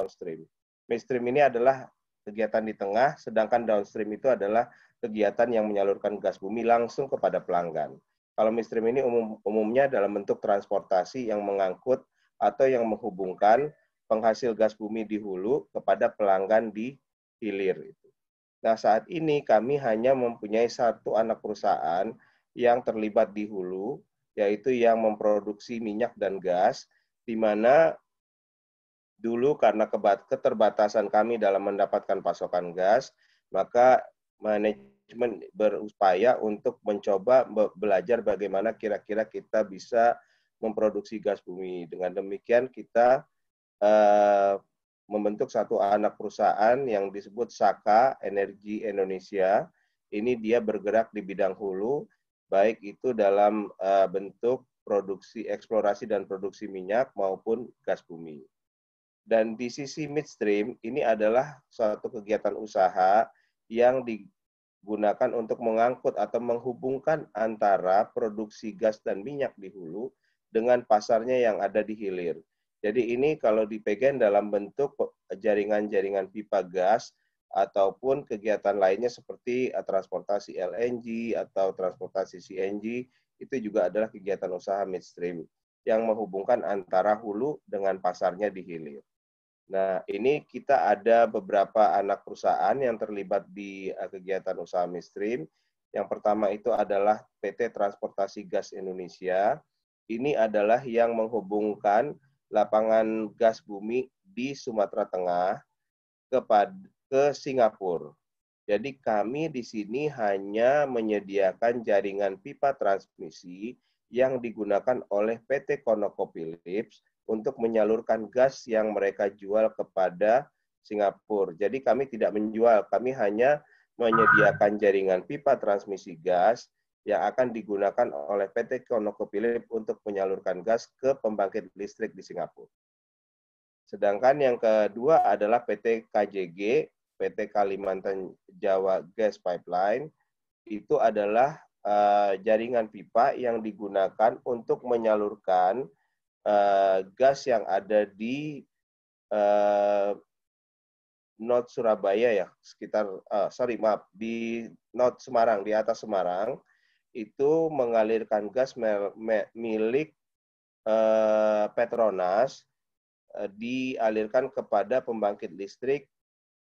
downstream. Midstream ini adalah kegiatan di tengah, sedangkan downstream itu adalah kegiatan yang menyalurkan gas bumi langsung kepada pelanggan. Kalau midstream ini umum, umumnya dalam bentuk transportasi yang mengangkut atau yang menghubungkan penghasil gas bumi di hulu kepada pelanggan di hilir. Nah, saat ini kami hanya mempunyai satu anak perusahaan yang terlibat di hulu, yaitu yang memproduksi minyak dan gas, di mana Dulu karena keterbatasan kami dalam mendapatkan pasokan gas, maka manajemen berupaya untuk mencoba belajar bagaimana kira-kira kita bisa memproduksi gas bumi. Dengan demikian kita uh, membentuk satu anak perusahaan yang disebut Saka Energi Indonesia. Ini dia bergerak di bidang hulu, baik itu dalam uh, bentuk produksi eksplorasi dan produksi minyak maupun gas bumi. Dan di sisi midstream, ini adalah suatu kegiatan usaha yang digunakan untuk mengangkut atau menghubungkan antara produksi gas dan minyak di hulu dengan pasarnya yang ada di hilir. Jadi ini kalau dipegang dalam bentuk jaringan-jaringan pipa gas ataupun kegiatan lainnya seperti eh, transportasi LNG atau transportasi CNG, itu juga adalah kegiatan usaha midstream yang menghubungkan antara hulu dengan pasarnya di hilir. Nah, ini kita ada beberapa anak perusahaan yang terlibat di eh, kegiatan usaha midstream. Yang pertama itu adalah PT Transportasi Gas Indonesia. Ini adalah yang menghubungkan lapangan gas bumi di Sumatera Tengah kepada ke Singapura. Jadi kami di sini hanya menyediakan jaringan pipa transmisi yang digunakan oleh PT Philips untuk menyalurkan gas yang mereka jual kepada Singapura. Jadi kami tidak menjual, kami hanya menyediakan jaringan pipa transmisi gas yang akan digunakan oleh PT ConocoPhillips untuk menyalurkan gas ke pembangkit listrik di Singapura. Sedangkan yang kedua adalah PT KJG, PT Kalimantan Jawa Gas Pipeline. Itu adalah eh, jaringan pipa yang digunakan untuk menyalurkan uh, gas yang ada di uh, North Surabaya ya, sekitar uh, sorry maaf di North Semarang di atas Semarang itu mengalirkan gas mel, me, milik uh, Petronas uh, dialirkan kepada pembangkit listrik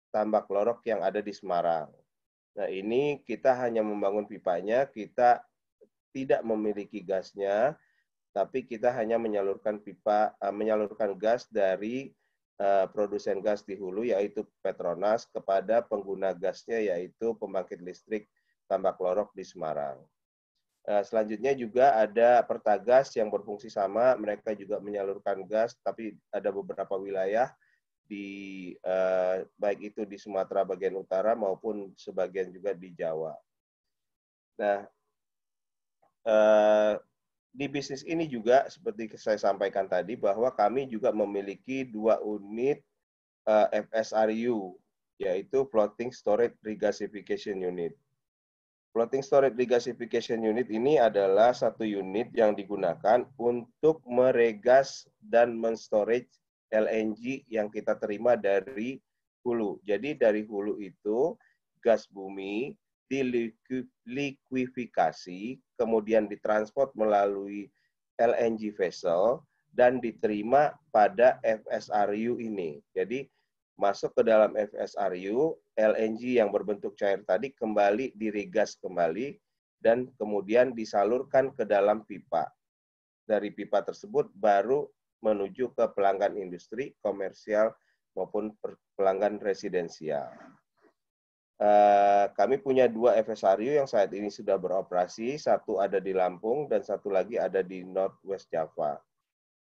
tambak lorok yang ada di Semarang. Nah ini kita hanya membangun pipanya, kita tidak memiliki gasnya, tapi kita hanya menyalurkan pipa uh, menyalurkan gas dari uh, produsen gas di hulu yaitu Petronas kepada pengguna gasnya yaitu pembangkit listrik tambak lorok di Semarang. Eh, selanjutnya juga ada Pertagas yang berfungsi sama, mereka juga menyalurkan gas tapi ada beberapa wilayah di eh, baik itu di Sumatera bagian utara maupun sebagian juga di Jawa. Nah, eh, di bisnis ini juga seperti saya sampaikan tadi bahwa kami juga memiliki dua unit eh, FSRU yaitu floating storage regasification unit. Floating storage regasification unit ini adalah satu unit yang digunakan untuk meregas dan menstorage LNG yang kita terima dari hulu. Jadi dari hulu itu gas bumi dilikuifikasi, kemudian ditransport melalui LNG vessel, dan diterima pada FSRU ini. Jadi, masuk ke dalam FSRU, LNG yang berbentuk cair tadi kembali dirigas kembali, dan kemudian disalurkan ke dalam pipa. Dari pipa tersebut baru menuju ke pelanggan industri, komersial, maupun pelanggan residensial. Eh, kami punya dua FSRU yang saat ini sudah beroperasi, satu ada di Lampung dan satu lagi ada di Northwest Java.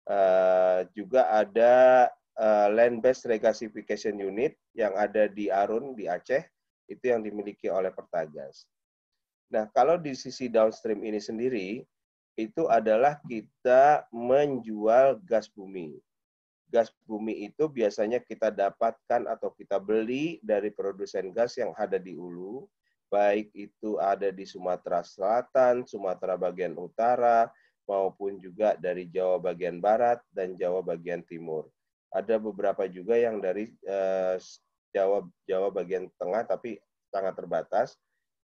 Eh, juga ada eh, land-based regasification unit yang ada di Arun di Aceh, itu yang dimiliki oleh Pertagas. Nah, kalau di sisi downstream ini sendiri, itu adalah kita menjual gas bumi gas bumi itu biasanya kita dapatkan atau kita beli dari produsen gas yang ada di ulu baik itu ada di Sumatera Selatan, Sumatera bagian utara, maupun juga dari Jawa bagian barat dan Jawa bagian timur. Ada beberapa juga yang dari eh, Jawa Jawa bagian tengah tapi sangat terbatas.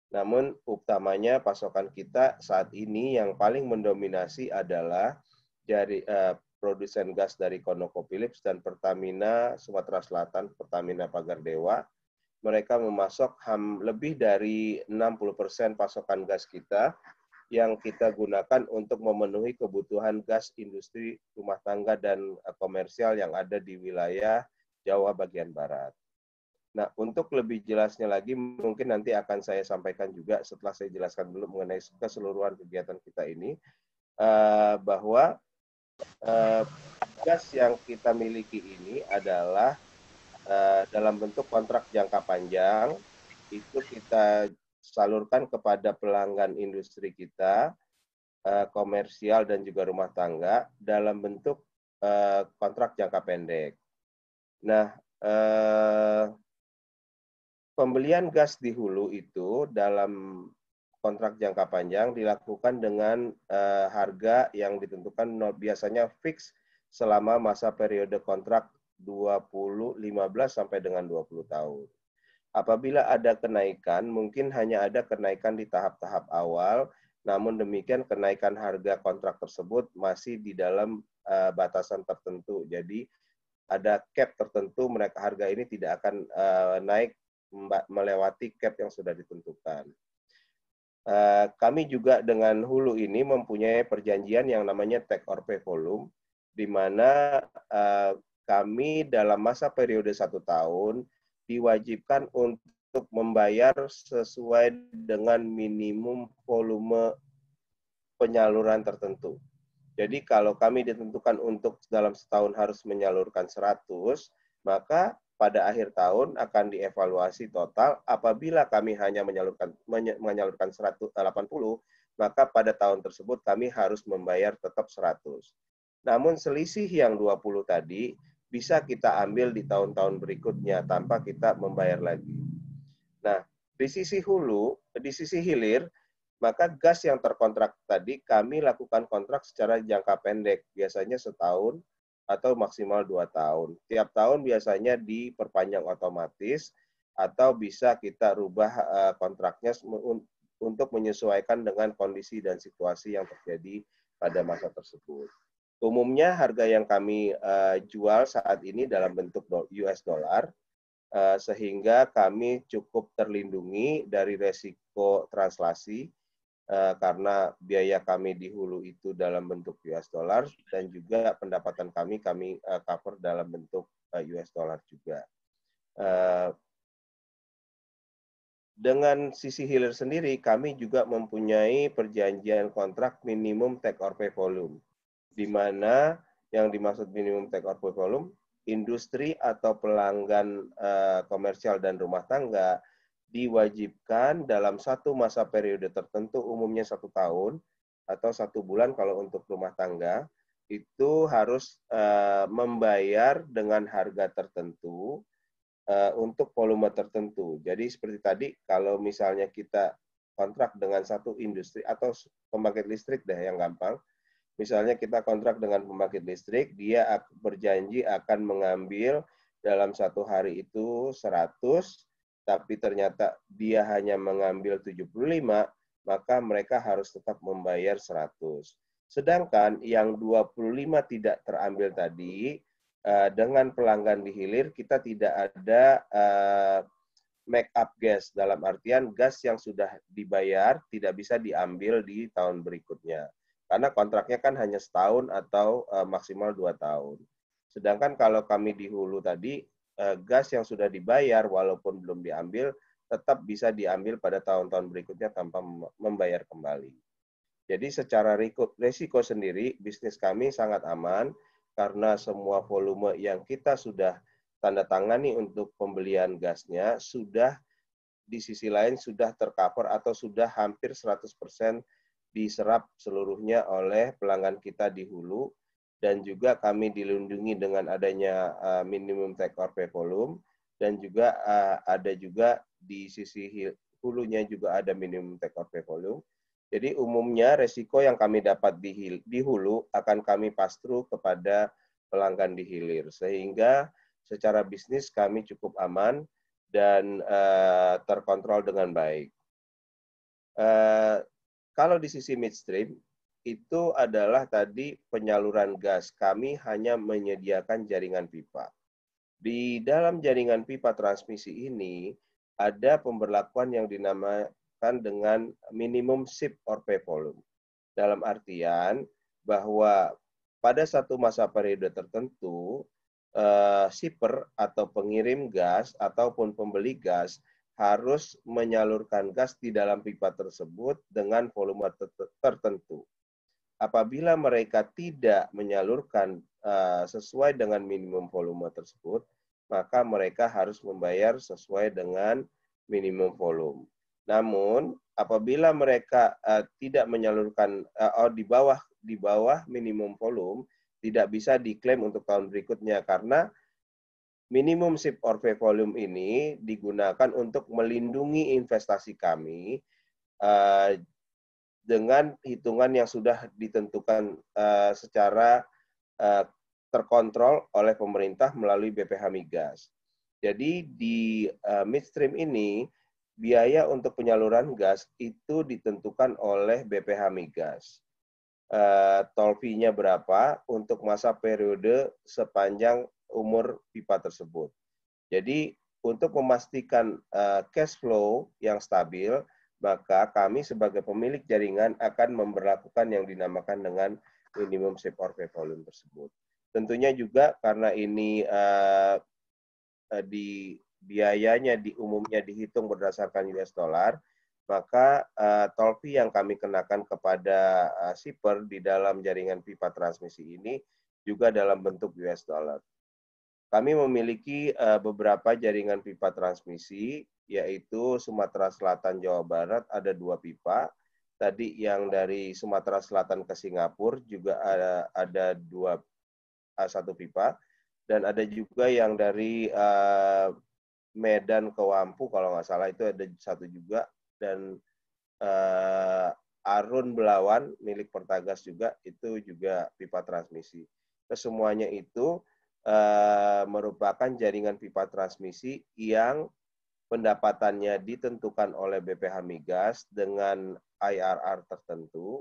Namun utamanya pasokan kita saat ini yang paling mendominasi adalah dari eh, produsen gas dari ConocoPhillips dan Pertamina Sumatera Selatan, Pertamina Pagar Dewa, mereka memasok ham, lebih dari 60% pasokan gas kita yang kita gunakan untuk memenuhi kebutuhan gas industri rumah tangga dan eh, komersial yang ada di wilayah Jawa bagian barat. Nah, untuk lebih jelasnya lagi, mungkin nanti akan saya sampaikan juga setelah saya jelaskan dulu mengenai keseluruhan kegiatan kita ini, eh, bahwa uh, gas yang kita miliki ini adalah uh, dalam bentuk kontrak jangka panjang itu kita salurkan kepada pelanggan industri kita uh, komersial dan juga rumah tangga dalam bentuk uh, kontrak jangka pendek. Nah, eh, pembelian gas di hulu itu dalam kontrak jangka panjang dilakukan dengan uh, harga yang ditentukan biasanya fix selama masa periode kontrak 20-15 sampai dengan 20 tahun. Apabila ada kenaikan, mungkin hanya ada kenaikan di tahap-tahap awal, namun demikian kenaikan harga kontrak tersebut masih di dalam uh, batasan tertentu. Jadi ada cap tertentu mereka harga ini tidak akan uh, naik melewati cap yang sudah ditentukan. Eh, kami juga dengan hulu ini mempunyai perjanjian yang namanya take or pay volume, di mana eh, kami dalam masa periode satu tahun diwajibkan untuk membayar sesuai dengan minimum volume penyaluran tertentu. Jadi kalau kami ditentukan untuk dalam setahun harus menyalurkan 100, maka pada akhir tahun akan dievaluasi total apabila kami hanya menyalurkan menyalurkan 180 eh, maka pada tahun tersebut kami harus membayar tetap 100. Namun selisih yang 20 tadi bisa kita ambil di tahun-tahun berikutnya tanpa kita membayar lagi. Nah, di sisi hulu, di sisi hilir, maka gas yang terkontrak tadi kami lakukan kontrak secara jangka pendek, biasanya setahun atau maksimal 2 tahun. Tiap tahun biasanya diperpanjang otomatis atau bisa kita rubah eh, kontraknya untuk menyesuaikan dengan kondisi dan situasi yang terjadi pada masa tersebut. Umumnya harga yang kami eh, jual saat ini dalam bentuk US dollar eh, sehingga kami cukup terlindungi dari resiko translasi Eh, karena biaya kami di hulu itu dalam bentuk US dollar dan juga pendapatan kami kami eh, cover dalam bentuk uh, eh, US dollar juga. dengan sisi hilir sendiri, kami juga mempunyai perjanjian kontrak minimum take or pay volume, di mana yang dimaksud minimum take or pay volume, industri atau pelanggan komersial dan rumah tangga diwajibkan dalam satu masa periode tertentu, umumnya satu tahun atau satu bulan kalau untuk rumah tangga, itu harus eh, membayar dengan harga tertentu eh, untuk volume tertentu. Jadi seperti tadi, kalau misalnya kita kontrak dengan satu industri atau pembangkit listrik deh yang gampang, misalnya kita kontrak dengan pembangkit listrik, dia berjanji akan mengambil dalam satu hari itu 100 tapi ternyata dia hanya mengambil 75, maka mereka harus tetap membayar 100. Sedangkan yang 25 tidak terambil tadi, eh, dengan pelanggan di hilir kita tidak ada eh, make up gas dalam artian gas yang sudah dibayar tidak bisa diambil di tahun berikutnya karena kontraknya kan hanya setahun atau eh, maksimal dua tahun. Sedangkan kalau kami di hulu tadi Eh, gas yang sudah dibayar walaupun belum diambil tetap bisa diambil pada tahun-tahun berikutnya tanpa membayar kembali. Jadi secara risiko sendiri bisnis kami sangat aman karena semua volume yang kita sudah tanda tangani untuk pembelian gasnya sudah di sisi lain sudah tercover atau sudah hampir 100% diserap seluruhnya oleh pelanggan kita di hulu dan juga kami dilindungi dengan adanya uh, minimum take or pay volume dan juga uh, ada juga di sisi hulunya juga ada minimum take or pay volume. Jadi umumnya resiko yang kami dapat di, hil, di hulu akan kami pass through kepada pelanggan di hilir sehingga secara bisnis kami cukup aman dan uh, terkontrol dengan baik. Uh, kalau di sisi midstream itu adalah tadi penyaluran gas. Kami hanya menyediakan jaringan pipa. Di dalam jaringan pipa transmisi ini ada pemberlakuan yang dinamakan dengan minimum sip or pay volume. Dalam artian bahwa pada satu masa periode tertentu eh, shipper atau pengirim gas ataupun pembeli gas harus menyalurkan gas di dalam pipa tersebut dengan volume tertentu apabila mereka tidak menyalurkan uh, sesuai dengan minimum volume tersebut, maka mereka harus membayar sesuai dengan minimum volume. Namun, apabila mereka uh, tidak menyalurkan uh, di bawah di bawah minimum volume, tidak bisa diklaim untuk tahun berikutnya karena minimum SIP or pay volume ini digunakan untuk melindungi investasi kami uh, dengan hitungan yang sudah ditentukan uh, secara uh, terkontrol oleh pemerintah melalui BPH Migas. Jadi di uh, midstream ini biaya untuk penyaluran gas itu ditentukan oleh BPH Migas. Uh, tol fee-nya berapa untuk masa periode sepanjang umur pipa tersebut. Jadi untuk memastikan uh, cash flow yang stabil, maka kami sebagai pemilik jaringan akan memperlakukan yang dinamakan dengan minimum safe or volume tersebut. Tentunya juga karena ini uh, di biayanya di umumnya dihitung berdasarkan US dollar, maka uh, toll fee yang kami kenakan kepada uh, shipper di dalam jaringan pipa transmisi ini juga dalam bentuk US dollar. Kami memiliki uh, beberapa jaringan pipa transmisi yaitu Sumatera Selatan Jawa Barat ada dua pipa. Tadi yang dari Sumatera Selatan ke Singapura juga ada ada dua eh, satu pipa dan ada juga yang dari uh, Medan ke Wampu kalau nggak salah itu ada satu juga dan uh, Arun Belawan milik Pertagas juga itu juga pipa transmisi. Kesemuanya itu uh, merupakan jaringan pipa transmisi yang pendapatannya ditentukan oleh BPH Migas dengan IRR tertentu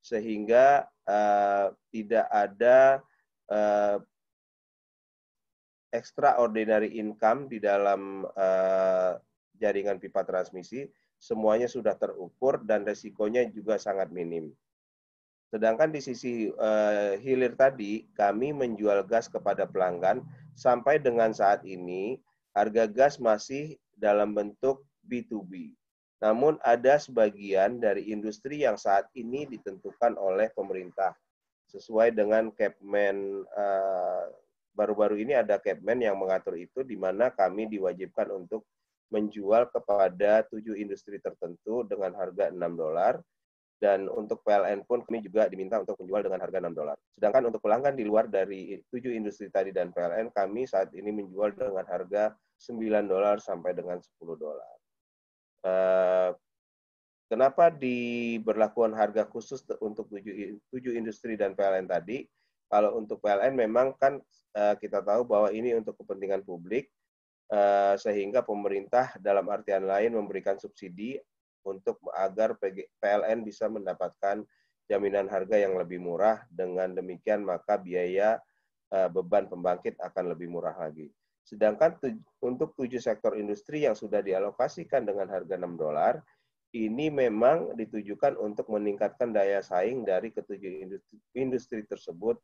sehingga uh, tidak ada uh, extraordinary income di dalam uh, jaringan pipa transmisi semuanya sudah terukur dan resikonya juga sangat minim. Sedangkan di sisi uh, hilir tadi, kami menjual gas kepada pelanggan sampai dengan saat ini harga gas masih dalam bentuk B2B. Namun ada sebagian dari industri yang saat ini ditentukan oleh pemerintah sesuai dengan Capman eh, baru-baru ini ada Capman yang mengatur itu di mana kami diwajibkan untuk menjual kepada tujuh industri tertentu dengan harga 6 dolar dan untuk PLN pun kami juga diminta untuk menjual dengan harga 6 dolar. Sedangkan untuk pelanggan di luar dari tujuh industri tadi dan PLN, kami saat ini menjual dengan harga 9 dolar sampai dengan 10 dolar. Uh, kenapa diberlakukan harga khusus untuk tujuh, tujuh industri dan PLN tadi? Kalau untuk PLN memang kan uh, kita tahu bahwa ini untuk kepentingan publik, eh, sehingga pemerintah dalam artian lain memberikan subsidi untuk agar PLN bisa mendapatkan jaminan harga yang lebih murah. Dengan demikian maka biaya eh, beban pembangkit akan lebih murah lagi. Sedangkan untuk tujuh sektor industri yang sudah dialokasikan dengan harga 6 dolar, ini memang ditujukan untuk meningkatkan daya saing dari ketujuh industri, industri tersebut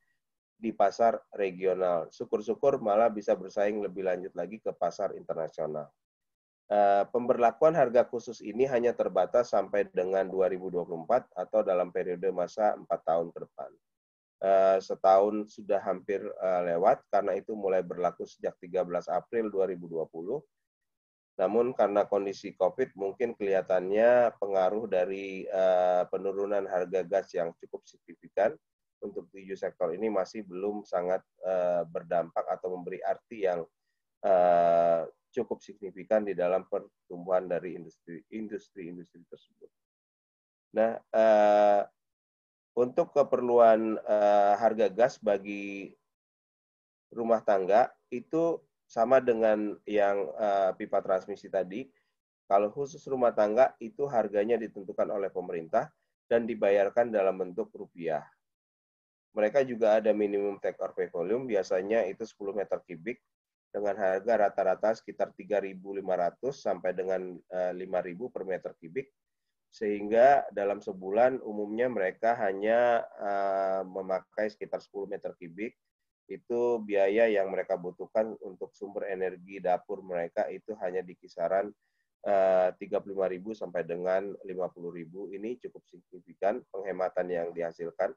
di pasar regional. Syukur-syukur malah bisa bersaing lebih lanjut lagi ke pasar internasional. Eh, pemberlakuan harga khusus ini hanya terbatas sampai dengan 2024 atau dalam periode masa 4 tahun ke depan. Eh, setahun sudah hampir eh, lewat karena itu mulai berlaku sejak 13 April 2020. Namun karena kondisi COVID mungkin kelihatannya pengaruh dari penurunan harga gas yang cukup signifikan untuk tujuh sektor ini masih belum sangat berdampak atau memberi arti yang cukup signifikan di dalam pertumbuhan dari industri-industri tersebut. Nah, uh, untuk keperluan uh, harga gas bagi rumah tangga itu sama dengan yang uh, pipa transmisi tadi. Kalau khusus rumah tangga itu harganya ditentukan oleh pemerintah dan dibayarkan dalam bentuk rupiah. Mereka juga ada minimum take or pay volume, biasanya itu 10 meter kubik dengan harga rata-rata sekitar 3.500 sampai dengan 5.000 eh, per meter kubik sehingga dalam sebulan umumnya mereka hanya eh, memakai sekitar 10 meter kubik itu biaya yang mereka butuhkan untuk sumber energi dapur mereka itu hanya di kisaran 35.000 eh, sampai dengan 50.000 ini cukup signifikan penghematan yang dihasilkan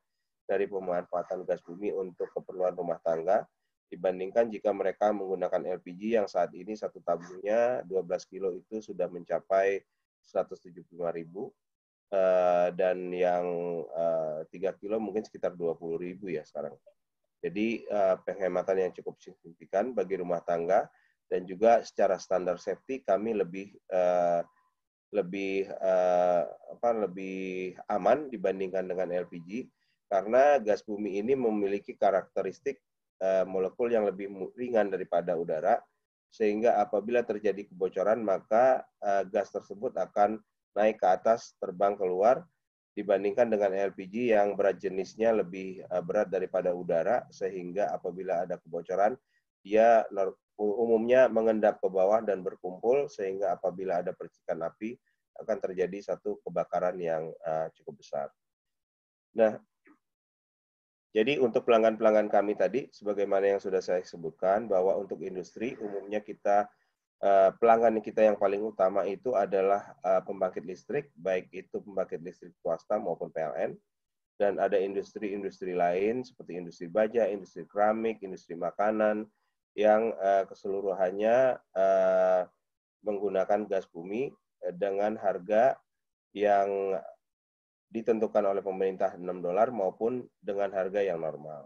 dari pemanfaatan gas bumi untuk keperluan rumah tangga dibandingkan jika mereka menggunakan LPG yang saat ini satu tabungnya 12 kilo itu sudah mencapai 175.000 eh, dan yang 3 eh, kilo mungkin sekitar 20.000 ya sekarang. Jadi eh, penghematan yang cukup signifikan bagi rumah tangga dan juga secara standar safety kami lebih lebih apa lebih aman dibandingkan dengan LPG karena gas bumi ini memiliki karakteristik Eh, molekul yang lebih ringan daripada udara sehingga apabila terjadi kebocoran maka eh, gas tersebut akan naik ke atas terbang keluar dibandingkan dengan LPG yang berat jenisnya lebih eh, berat daripada udara sehingga apabila ada kebocoran dia umumnya mengendap ke bawah dan berkumpul sehingga apabila ada percikan api akan terjadi satu kebakaran yang cukup besar. Nah, jadi untuk pelanggan-pelanggan kami tadi, sebagaimana yang sudah saya sebutkan, bahwa untuk industri umumnya kita eh, pelanggan kita yang paling utama itu adalah eh, pembangkit listrik, baik itu pembangkit listrik swasta maupun PLN, dan ada industri-industri lain seperti industri baja, industri keramik, industri makanan yang eh, keseluruhannya menggunakan gas bumi dengan harga yang ditentukan oleh pemerintah 6 dolar maupun dengan harga yang normal.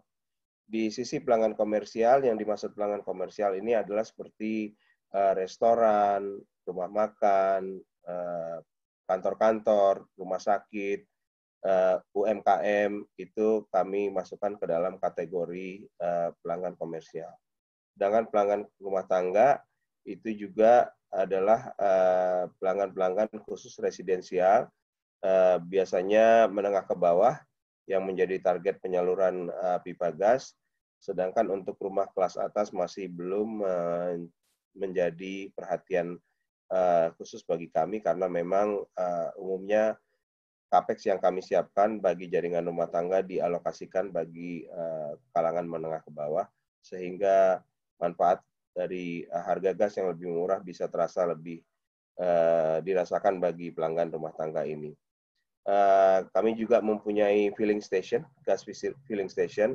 Di sisi pelanggan komersial, yang dimaksud pelanggan komersial ini adalah seperti eh, restoran, rumah makan, eh, kantor-kantor, rumah sakit, eh, UMKM, itu kami masukkan ke dalam kategori pelanggan komersial. Sedangkan pelanggan rumah tangga itu juga adalah pelanggan-pelanggan khusus residensial, Eh, biasanya menengah ke bawah yang menjadi target penyaluran eh, pipa gas, sedangkan untuk rumah kelas atas masih belum eh, menjadi perhatian khusus bagi kami karena memang umumnya Capex yang kami siapkan bagi jaringan rumah tangga dialokasikan bagi kalangan menengah ke bawah sehingga manfaat dari harga gas yang lebih murah bisa terasa lebih dirasakan bagi pelanggan rumah tangga ini. Uh, kami juga mempunyai filling station, gas filling station,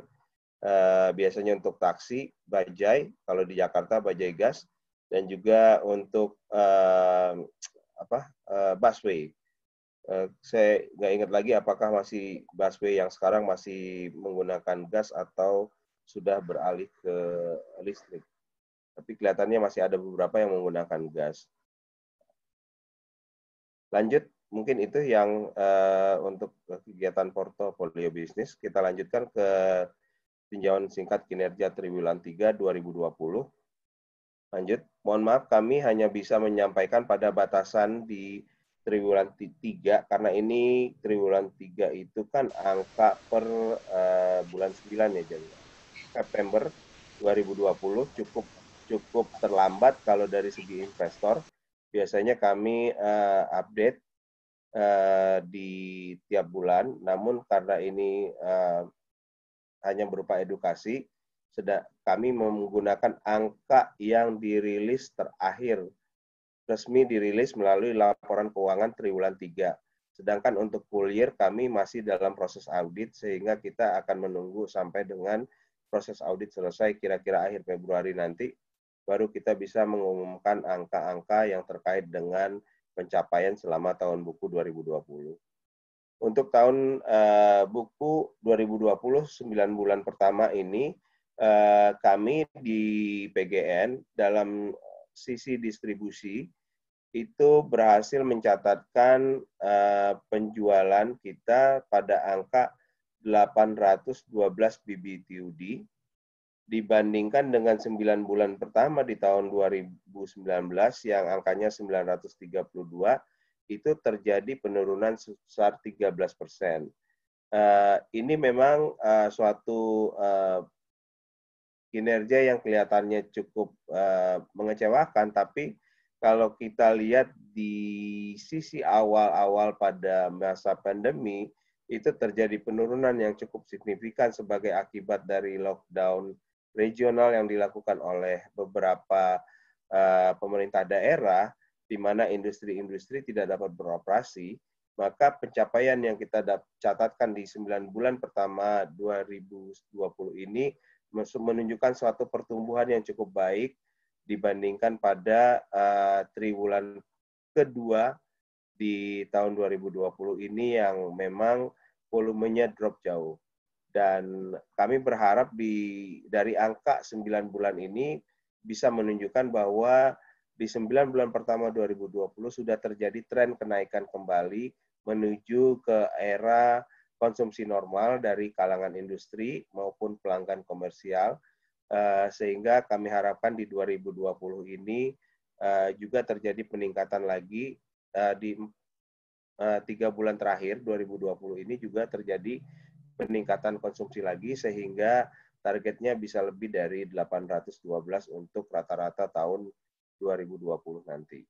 uh, biasanya untuk taksi, bajai, kalau di Jakarta bajai gas, dan juga untuk uh, apa uh, busway. Uh, saya nggak ingat lagi apakah masih busway yang sekarang masih menggunakan gas atau sudah beralih ke listrik. Tapi kelihatannya masih ada beberapa yang menggunakan gas. Lanjut mungkin itu yang uh, untuk kegiatan portofolio bisnis. Kita lanjutkan ke tinjauan singkat kinerja triwulan 3 2020. Lanjut, mohon maaf kami hanya bisa menyampaikan pada batasan di triwulan 3 karena ini triwulan 3 itu kan angka per uh, bulan 9 ya jadi September 2020 cukup cukup terlambat kalau dari segi investor biasanya kami uh, update uh, di tiap bulan. Namun karena ini uh, hanya berupa edukasi, sedang kami menggunakan angka yang dirilis terakhir resmi dirilis melalui laporan keuangan triwulan 3. Sedangkan untuk full year kami masih dalam proses audit sehingga kita akan menunggu sampai dengan proses audit selesai kira-kira akhir Februari nanti baru kita bisa mengumumkan angka-angka yang terkait dengan pencapaian selama tahun buku 2020. Untuk tahun uh, buku 2020 9 bulan pertama ini uh, kami di PGN dalam sisi distribusi itu berhasil mencatatkan uh, penjualan kita pada angka 812 BBTUD dibandingkan dengan 9 bulan pertama di tahun 2019 yang angkanya 932 itu terjadi penurunan sebesar 13 persen. Uh, ini memang uh, suatu uh, kinerja yang kelihatannya cukup uh, mengecewakan, tapi kalau kita lihat di sisi awal-awal pada masa pandemi, itu terjadi penurunan yang cukup signifikan sebagai akibat dari lockdown regional yang dilakukan oleh beberapa uh, pemerintah daerah di mana industri-industri tidak dapat beroperasi, maka pencapaian yang kita catatkan di 9 bulan pertama 2020 ini menunjukkan suatu pertumbuhan yang cukup baik dibandingkan pada uh, triwulan kedua di tahun 2020 ini yang memang volumenya drop jauh. Dan kami berharap di dari angka 9 bulan ini bisa menunjukkan bahwa di 9 bulan pertama 2020 sudah terjadi tren kenaikan kembali menuju ke era konsumsi normal dari kalangan industri maupun pelanggan komersial eh, sehingga kami harapkan di 2020 ini eh, juga terjadi peningkatan lagi eh, di tiga bulan terakhir 2020 ini juga terjadi peningkatan konsumsi lagi sehingga targetnya bisa lebih dari 812 untuk rata-rata tahun 2020 nanti.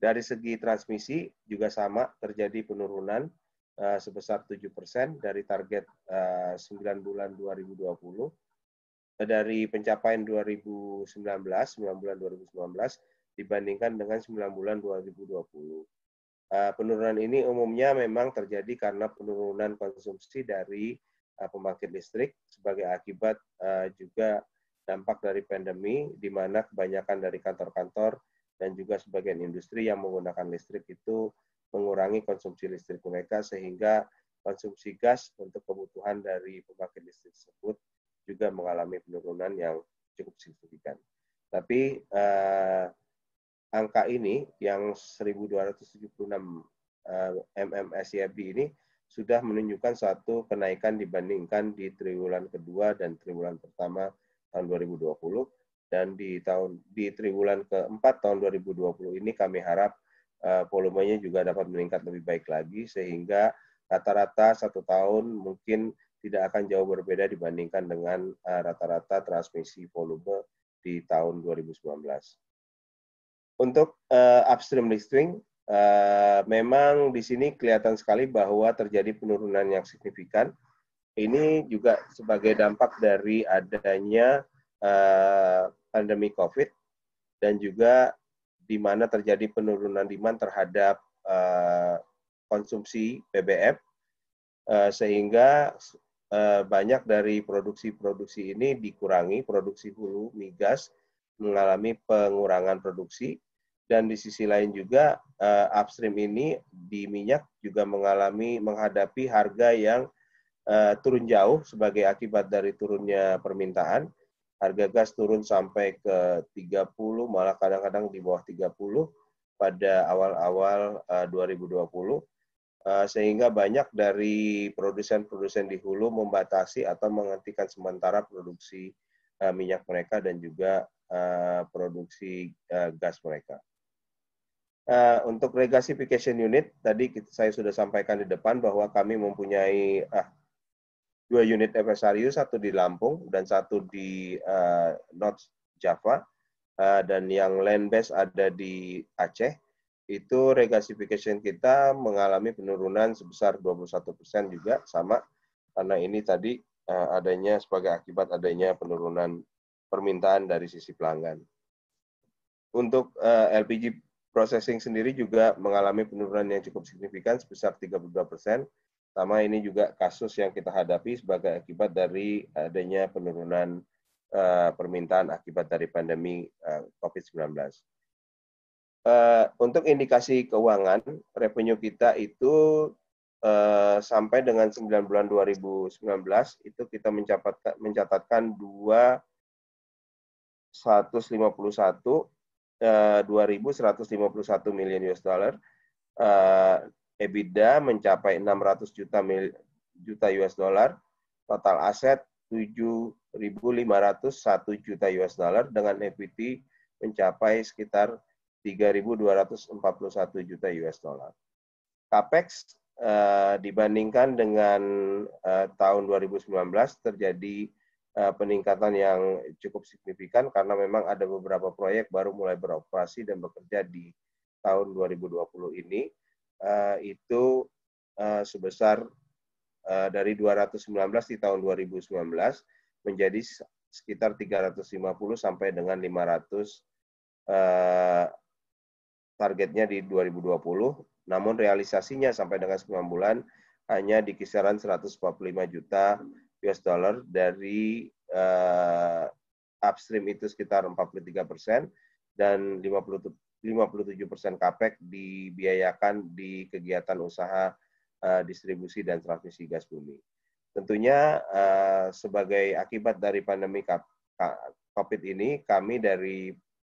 Dari segi transmisi juga sama terjadi penurunan uh, sebesar 7% dari target uh, eh, 9 bulan 2020 dari pencapaian 2019 9 bulan 2019 dibandingkan dengan 9 bulan 2020. Eh, penurunan ini umumnya memang terjadi karena penurunan konsumsi dari eh, pembangkit listrik sebagai akibat eh, juga dampak dari pandemi, di mana kebanyakan dari kantor-kantor dan juga sebagian industri yang menggunakan listrik itu mengurangi konsumsi listrik mereka sehingga konsumsi gas untuk kebutuhan dari pembangkit listrik tersebut juga mengalami penurunan yang cukup signifikan. Tapi angka ini yang 1276 eh, mm ya, ini sudah menunjukkan satu kenaikan dibandingkan di triwulan kedua dan triwulan pertama tahun 2020 dan di tahun di triwulan keempat tahun 2020 ini kami harap eh, volumenya juga dapat meningkat lebih baik lagi sehingga rata-rata satu tahun mungkin tidak akan jauh berbeda dibandingkan dengan eh, rata-rata rata -rata transmisi volume di tahun 2019. Untuk uh, upstream listing, uh, eh, memang di sini kelihatan sekali bahwa terjadi penurunan yang signifikan. Ini juga sebagai dampak dari adanya uh, pandemi COVID dan juga di mana terjadi penurunan demand terhadap uh, konsumsi BBM uh, sehingga uh, banyak dari produksi-produksi ini dikurangi, produksi hulu migas mengalami pengurangan produksi dan di sisi lain juga uh, upstream ini di minyak juga mengalami menghadapi harga yang uh, turun jauh sebagai akibat dari turunnya permintaan. Harga gas turun sampai ke 30 malah kadang-kadang di bawah 30 pada awal-awal uh, 2020 uh, sehingga banyak dari produsen-produsen di hulu membatasi atau menghentikan sementara produksi uh, minyak mereka dan juga uh, produksi uh, gas mereka. Eh, untuk regasification unit tadi saya sudah sampaikan di depan bahwa kami mempunyai uh, dua unit FSRU, satu di Lampung dan satu di uh, North Java uh, dan yang land base ada di Aceh. Itu regasification kita mengalami penurunan sebesar 21% juga sama karena ini tadi uh, adanya sebagai akibat adanya penurunan permintaan dari sisi pelanggan. Untuk LPG processing sendiri juga mengalami penurunan yang cukup signifikan sebesar 32 persen. Sama ini juga kasus yang kita hadapi sebagai akibat dari adanya penurunan uh, permintaan akibat dari pandemi uh, COVID-19. Uh, untuk indikasi keuangan, revenue kita itu uh, sampai dengan 9 bulan 2019 itu kita mencatatkan, 2 151 2.151 million US dollar. Uh, EBITDA mencapai 600 juta mil, juta US dollar. Total aset 7.501 juta US dollar dengan equity mencapai sekitar 3.241 juta US dollar. Capex uh, dibandingkan dengan uh, tahun 2019 terjadi Eh, peningkatan yang cukup signifikan karena memang ada beberapa proyek baru mulai beroperasi dan bekerja di tahun 2020 ini eh, itu eh, sebesar dari 219 di tahun 2019 menjadi sekitar 350 sampai dengan 500 targetnya di 2020, namun realisasinya sampai dengan 9 bulan hanya di kisaran 145 juta US dollar dari uh, upstream itu sekitar 43 persen dan 50, 57 persen capex dibiayakan di kegiatan usaha uh, distribusi dan transmisi gas bumi. Tentunya uh, sebagai akibat dari pandemi COVID ini, kami dari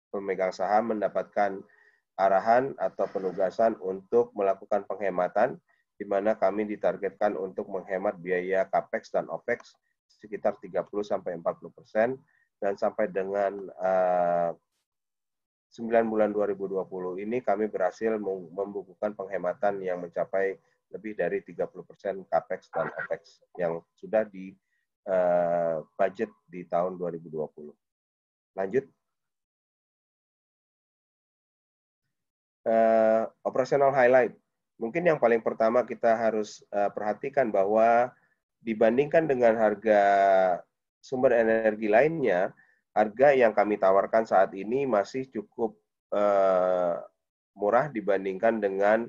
pemegang saham mendapatkan arahan atau penugasan untuk melakukan penghematan di mana kami ditargetkan untuk menghemat biaya CAPEX dan OPEX sekitar 30-40 sampai persen, dan sampai dengan uh, eh, 9 bulan 2020 ini kami berhasil membukukan penghematan yang mencapai lebih dari 30 persen CAPEX dan OPEX yang sudah di uh, budget di tahun 2020. Lanjut. Uh, operational highlight Mungkin yang paling pertama kita harus eh, perhatikan bahwa dibandingkan dengan harga sumber energi lainnya, harga yang kami tawarkan saat ini masih cukup eh, murah dibandingkan dengan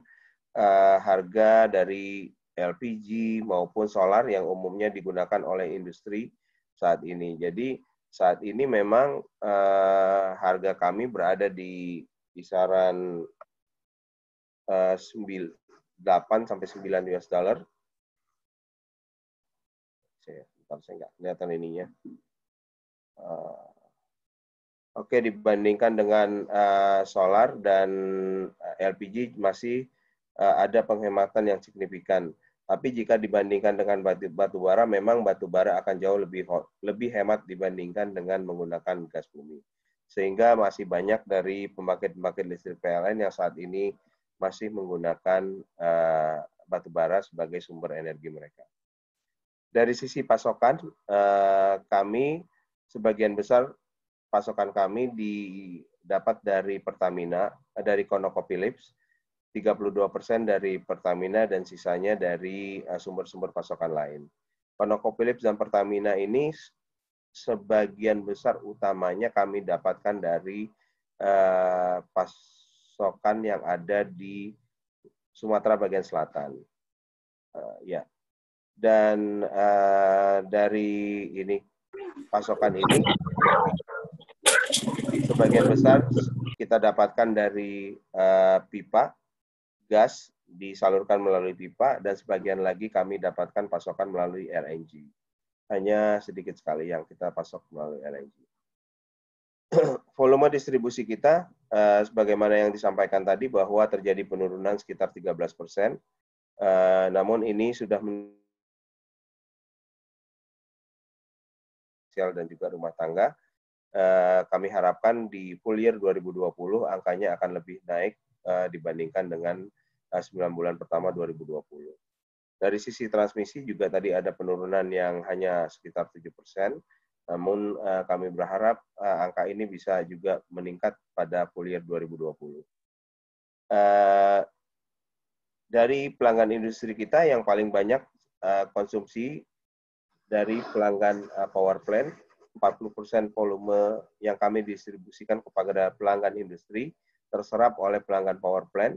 eh, harga dari LPG maupun solar yang umumnya digunakan oleh industri saat ini. Jadi saat ini memang harga kami berada di kisaran 8 eh, sampai 9 US dollar. Saya bentar saya nggak kelihatan ininya. Uh, Oke, okay, dibandingkan dengan uh, solar dan LPG masih uh, ada penghematan yang signifikan. Tapi jika dibandingkan dengan batu, batu bara, memang batu bara akan jauh lebih lebih hemat dibandingkan dengan menggunakan gas bumi. Sehingga masih banyak dari pembangkit-pembangkit listrik PLN yang saat ini masih menggunakan uh, batu bara sebagai sumber energi mereka. Dari sisi pasokan, uh, kami sebagian besar pasokan kami didapat dari Pertamina, eh, dari ConocoPhillips, 32 persen dari Pertamina dan sisanya dari sumber-sumber pasokan lain. ConocoPhillips dan Pertamina ini sebagian besar utamanya kami dapatkan dari uh, pas sokan yang ada di Sumatera bagian selatan. Uh, ya. Dan uh, dari ini pasokan ini sebagian besar kita dapatkan dari uh, pipa gas disalurkan melalui pipa dan sebagian lagi kami dapatkan pasokan melalui LNG. Hanya sedikit sekali yang kita pasok melalui LNG. Volume distribusi kita uh, sebagaimana yang disampaikan tadi bahwa terjadi penurunan sekitar 13 persen. Uh, namun ini sudah sosial dan juga rumah tangga. Uh, kami harapkan di full year 2020 angkanya akan lebih naik uh, dibandingkan dengan uh, 9 bulan pertama 2020. Dari sisi transmisi juga tadi ada penurunan yang hanya sekitar 7 persen namun eh, kami berharap eh, angka ini bisa juga meningkat pada full year 2020. Eh, dari pelanggan industri kita yang paling banyak konsumsi dari pelanggan power plant, 40% volume yang kami distribusikan kepada pelanggan industri terserap oleh pelanggan power plant,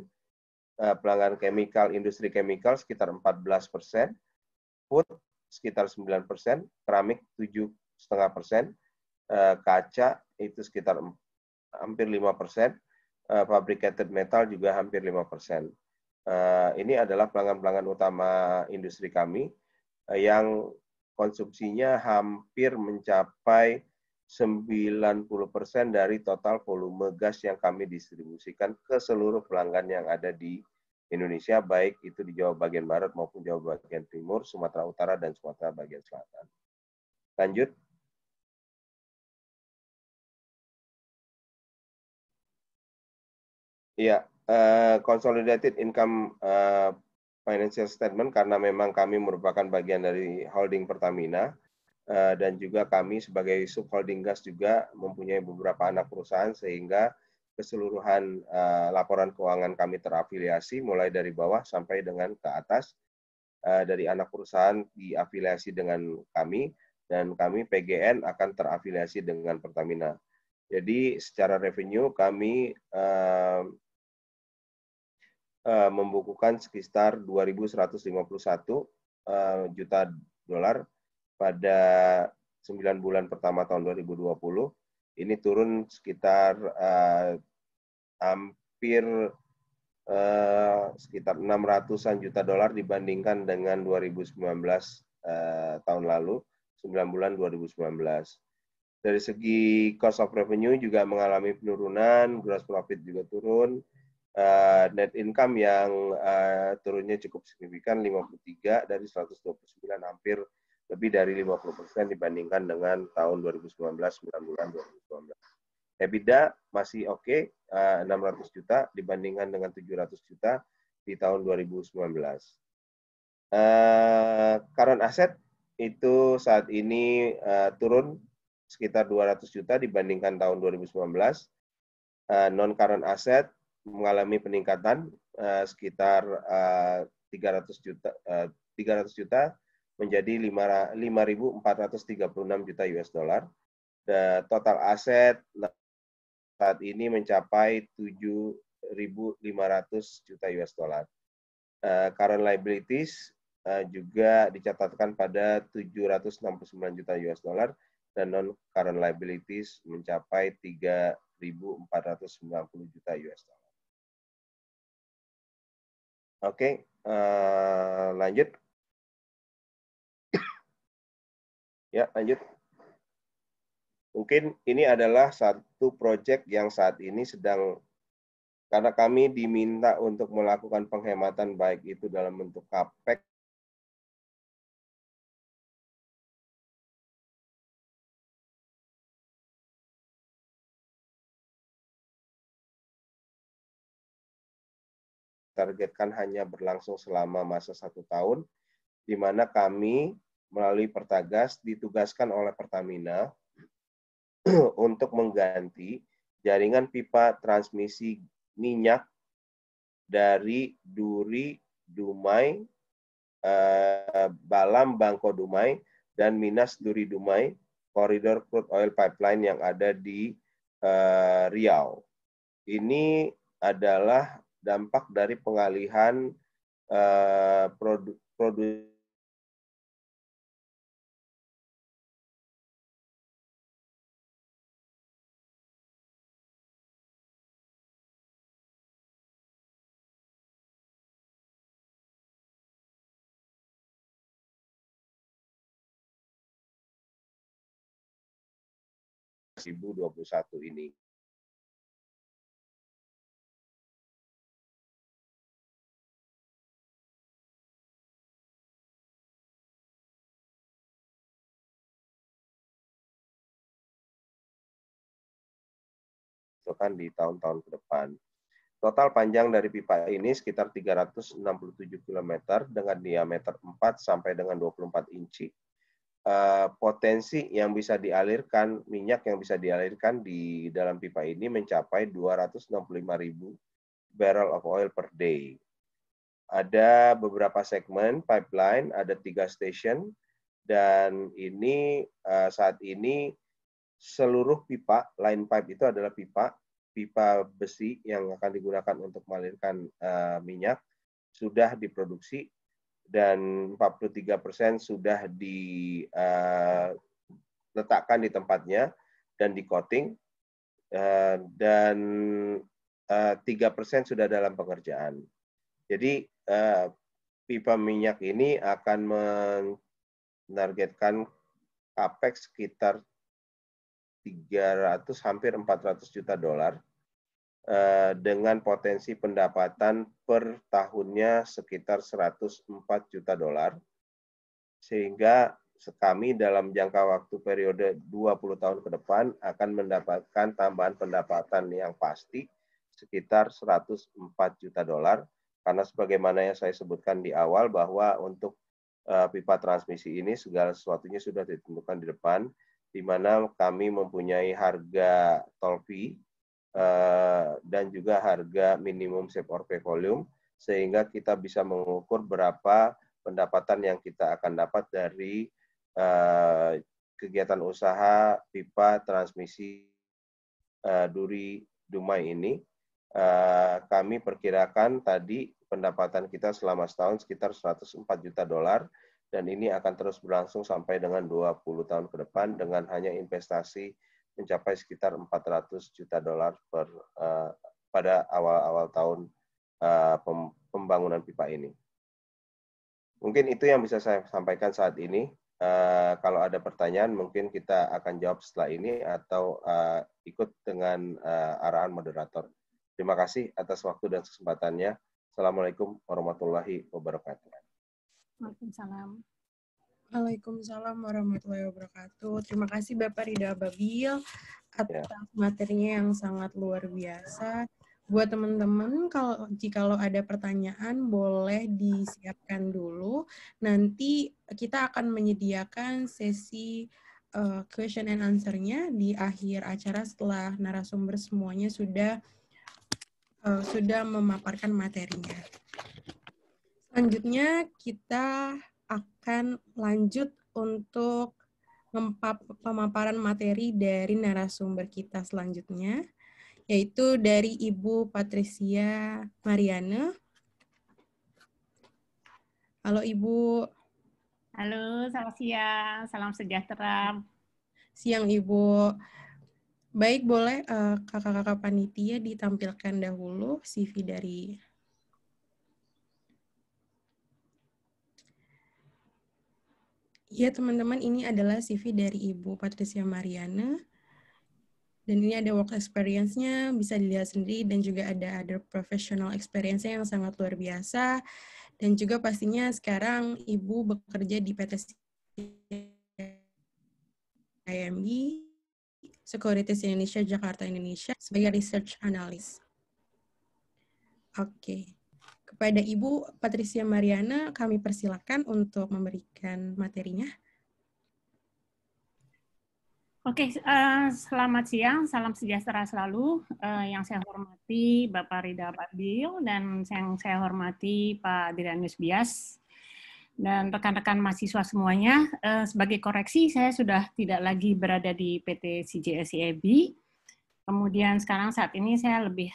pelanggan chemical, industri chemical sekitar 14%, food sekitar 9%, keramik 7%, setengah persen, eh, kaca itu sekitar hampir lima persen, eh, fabricated metal juga hampir lima persen. Eh, ini adalah pelanggan-pelanggan utama industri kami yang konsumsinya hampir mencapai 90% dari total volume gas yang kami distribusikan ke seluruh pelanggan yang ada di Indonesia, baik itu di Jawa bagian Barat maupun Jawa bagian Timur, Sumatera Utara, dan Sumatera bagian Selatan. Lanjut. Iya, uh, consolidated income uh, financial statement karena memang kami merupakan bagian dari holding Pertamina uh, dan juga kami sebagai subholding gas juga mempunyai beberapa anak perusahaan sehingga keseluruhan uh, laporan keuangan kami terafiliasi mulai dari bawah sampai dengan ke atas uh, dari anak perusahaan diafiliasi dengan kami dan kami PGN akan terafiliasi dengan Pertamina. Jadi secara revenue kami uh, uh, membukukan sekitar 2.151 uh, eh, juta dolar pada 9 bulan pertama tahun 2020. Ini turun sekitar uh, hampir uh, sekitar 600-an juta dolar dibandingkan dengan 2019 uh, tahun lalu, 9 bulan 2019. Dari segi cost of revenue juga mengalami penurunan, gross profit juga turun, uh, net income yang uh, turunnya cukup signifikan 53 dari 129 hampir lebih dari 50% persen dibandingkan dengan tahun 2019 9 bulan 2019. EBITDA masih oke okay, uh, 600 juta dibandingkan dengan 700 juta di tahun 2019. Uh, eh, current asset itu saat ini uh, turun sekitar 200 juta dibandingkan tahun 2019. Uh, non current asset mengalami peningkatan uh, sekitar uh, eh, 300 juta uh, eh, 300 juta menjadi 5.436 juta US dollar. Total aset saat ini mencapai 7.500 juta US dollar. Uh, current liabilities uh, juga dicatatkan pada 769 juta US dollar dan non current liabilities mencapai 3.490 juta US dollar. Oke, uh, lanjut. ya, lanjut. Mungkin ini adalah satu proyek yang saat ini sedang karena kami diminta untuk melakukan penghematan baik itu dalam bentuk capex ditargetkan hanya berlangsung selama masa satu tahun, di mana kami melalui Pertagas ditugaskan oleh Pertamina untuk mengganti jaringan pipa transmisi minyak dari Duri, Dumai, eh, Balam, Bangko Dumai, dan Minas Duri Dumai, koridor crude oil pipeline yang ada di eh, Riau. Ini adalah dampak dari pengalihan uh, produ produksi dua puluh satu ini. di tahun-tahun ke depan. Total panjang dari pipa ini sekitar 367 km dengan diameter 4 sampai dengan 24 inci. Eh, potensi yang bisa dialirkan, minyak yang bisa dialirkan di dalam pipa ini mencapai 265 ribu barrel of oil per day. Ada beberapa segmen pipeline, ada tiga station, dan ini eh, saat ini seluruh pipa, line pipe itu adalah pipa pipa besi yang akan digunakan untuk melirkan uh, eh, minyak sudah diproduksi dan 43% sudah diletakkan eh, uh, di tempatnya dan di coating uh, dan tiga persen sudah dalam pengerjaan. Jadi pipa minyak ini akan menargetkan capex sekitar 300 hampir 400 juta dolar Eh, dengan potensi pendapatan per tahunnya sekitar 104 juta dolar. Sehingga kami dalam jangka waktu periode 20 tahun ke depan akan mendapatkan tambahan pendapatan yang pasti sekitar 104 juta dolar karena sebagaimana yang saya sebutkan di awal bahwa untuk eh, pipa transmisi ini segala sesuatunya sudah ditentukan di depan di mana kami mempunyai harga tol fee Eh, dan juga harga minimum save or pay volume sehingga kita bisa mengukur berapa pendapatan yang kita akan dapat dari eh, kegiatan usaha pipa transmisi eh, duri dumai ini. kami perkirakan tadi pendapatan kita selama setahun sekitar 104 juta dolar dan ini akan terus berlangsung sampai dengan 20 tahun ke depan dengan hanya investasi mencapai sekitar 400 juta dolar per uh, pada awal-awal tahun uh, pembangunan pipa ini. Mungkin itu yang bisa saya sampaikan saat ini. Uh, kalau ada pertanyaan, mungkin kita akan jawab setelah ini atau uh, ikut dengan uh, arahan moderator. Terima kasih atas waktu dan kesempatannya. Assalamualaikum warahmatullahi wabarakatuh. Waalaikumsalam. Waalaikumsalam warahmatullahi wabarakatuh. Terima kasih Bapak Rida Babil atas yeah. materinya yang sangat luar biasa. Buat teman-teman, kalau lo ada pertanyaan boleh disiapkan dulu. Nanti kita akan menyediakan sesi uh, question and answer-nya di akhir acara setelah narasumber semuanya sudah uh, sudah memaparkan materinya. Selanjutnya kita akan lanjut untuk pemaparan materi dari narasumber kita selanjutnya, yaitu dari Ibu Patricia Mariana. Halo Ibu. Halo, selamat siang. Salam sejahtera. Siang Ibu. Baik, boleh eh, kakak-kakak uh, kakak -kakak panitia ditampilkan dahulu CV dari Ya teman-teman, ini adalah CV dari Ibu Patricia Mariana. Dan ini ada work experience-nya, bisa dilihat sendiri, dan juga ada other professional experience-nya yang sangat luar biasa. Dan juga pastinya sekarang Ibu bekerja di PT IMB, Securities Indonesia, Jakarta, Indonesia, sebagai research analyst. Oke. Okay. Kepada Ibu Patricia Mariana, kami persilakan untuk memberikan materinya. Oke, eh, selamat siang, salam sejahtera selalu. Eh, yang saya hormati Bapak Rida Babil dan yang saya hormati Pak Diranus Bias dan rekan-rekan mahasiswa semuanya. Eh, sebagai koreksi, saya sudah tidak lagi berada di PT CJSIAB. E Kemudian sekarang saat ini saya lebih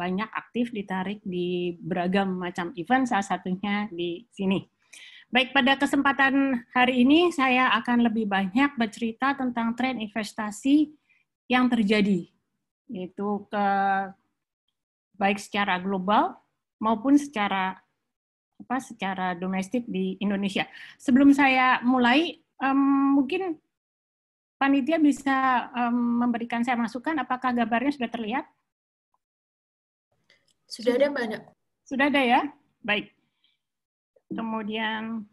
banyak aktif ditarik di beragam macam event, salah satunya di sini. Baik, pada kesempatan hari ini saya akan lebih banyak bercerita tentang tren investasi yang terjadi, yaitu ke baik secara global maupun secara apa secara domestik di Indonesia. Sebelum saya mulai, um, mungkin panitia bisa um, memberikan saya masukan apakah gambarnya sudah terlihat? Sudah ada, banyak Sudah ada ya? Baik. Kemudian,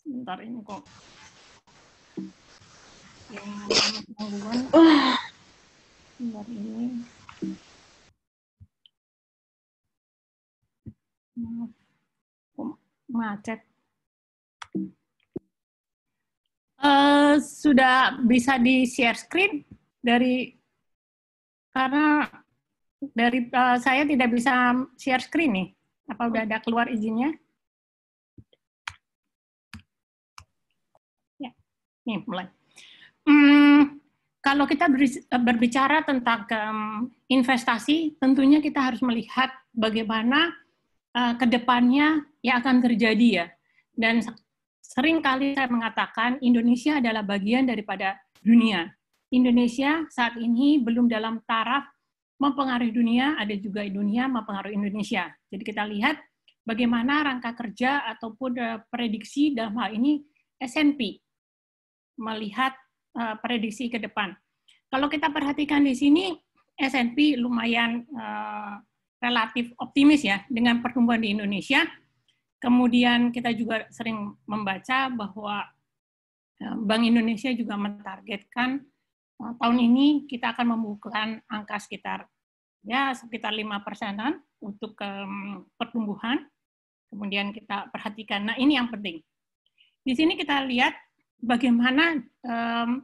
sebentar ini kok. Yang Sebentar ini. Hmm, macet. Uh, sudah bisa di share screen dari karena dari uh, saya tidak bisa share screen nih. Apa udah ada keluar izinnya? Ya, nih mulai. Hmm, kalau kita eh, berbicara tentang um, investasi, tentunya kita harus melihat bagaimana uh, eh, kedepannya yang akan terjadi ya. Dan sering kali saya mengatakan Indonesia adalah bagian daripada dunia. Indonesia saat ini belum dalam taraf mempengaruhi dunia, ada juga dunia mempengaruhi Indonesia. Jadi kita lihat bagaimana rangka kerja ataupun eh, prediksi dalam hal ini S&P melihat eh, prediksi ke depan. Kalau kita perhatikan di sini S&P lumayan eh, relatif optimis ya dengan pertumbuhan di Indonesia. Kemudian kita juga sering membaca bahwa Bank Indonesia juga menargetkan. Nah, tahun ini kita akan membukukan angka sekitar ya sekitar lima persenan untuk um, pertumbuhan. Kemudian kita perhatikan. Nah ini yang penting. Di sini kita lihat bagaimana um,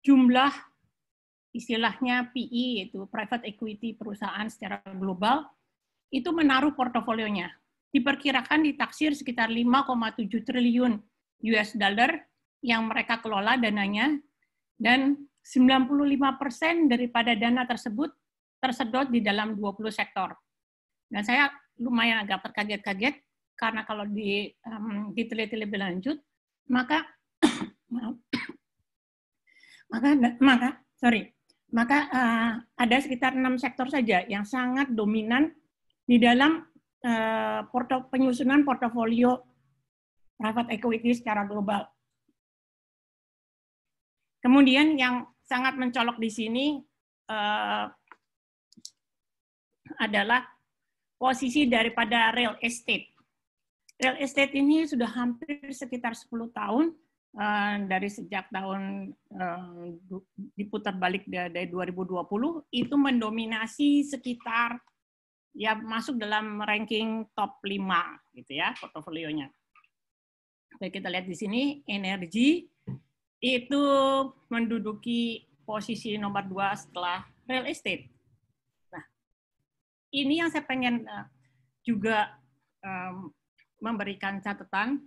jumlah istilahnya PE yaitu private equity perusahaan secara global itu menaruh portofolionya. Diperkirakan ditaksir sekitar 5,7 triliun US dollar yang mereka kelola dananya dan 95% daripada dana tersebut tersedot di dalam 20 sektor. Dan saya lumayan agak terkaget-kaget karena kalau di um, diteliti lebih lanjut, maka maka maka sorry, maka uh, ada sekitar enam sektor saja yang sangat dominan di dalam uh, porto, penyusunan portofolio private equity secara global. Kemudian yang sangat mencolok di sini uh, adalah posisi daripada real estate. Real estate ini sudah hampir sekitar 10 tahun uh, dari sejak tahun uh, diputar balik dari 2020 itu mendominasi sekitar ya masuk dalam ranking top 5 gitu ya portofolionya. Oke, kita lihat di sini energi itu menduduki posisi nomor dua setelah real estate. Nah, ini yang saya pengen eh, juga um, memberikan catatan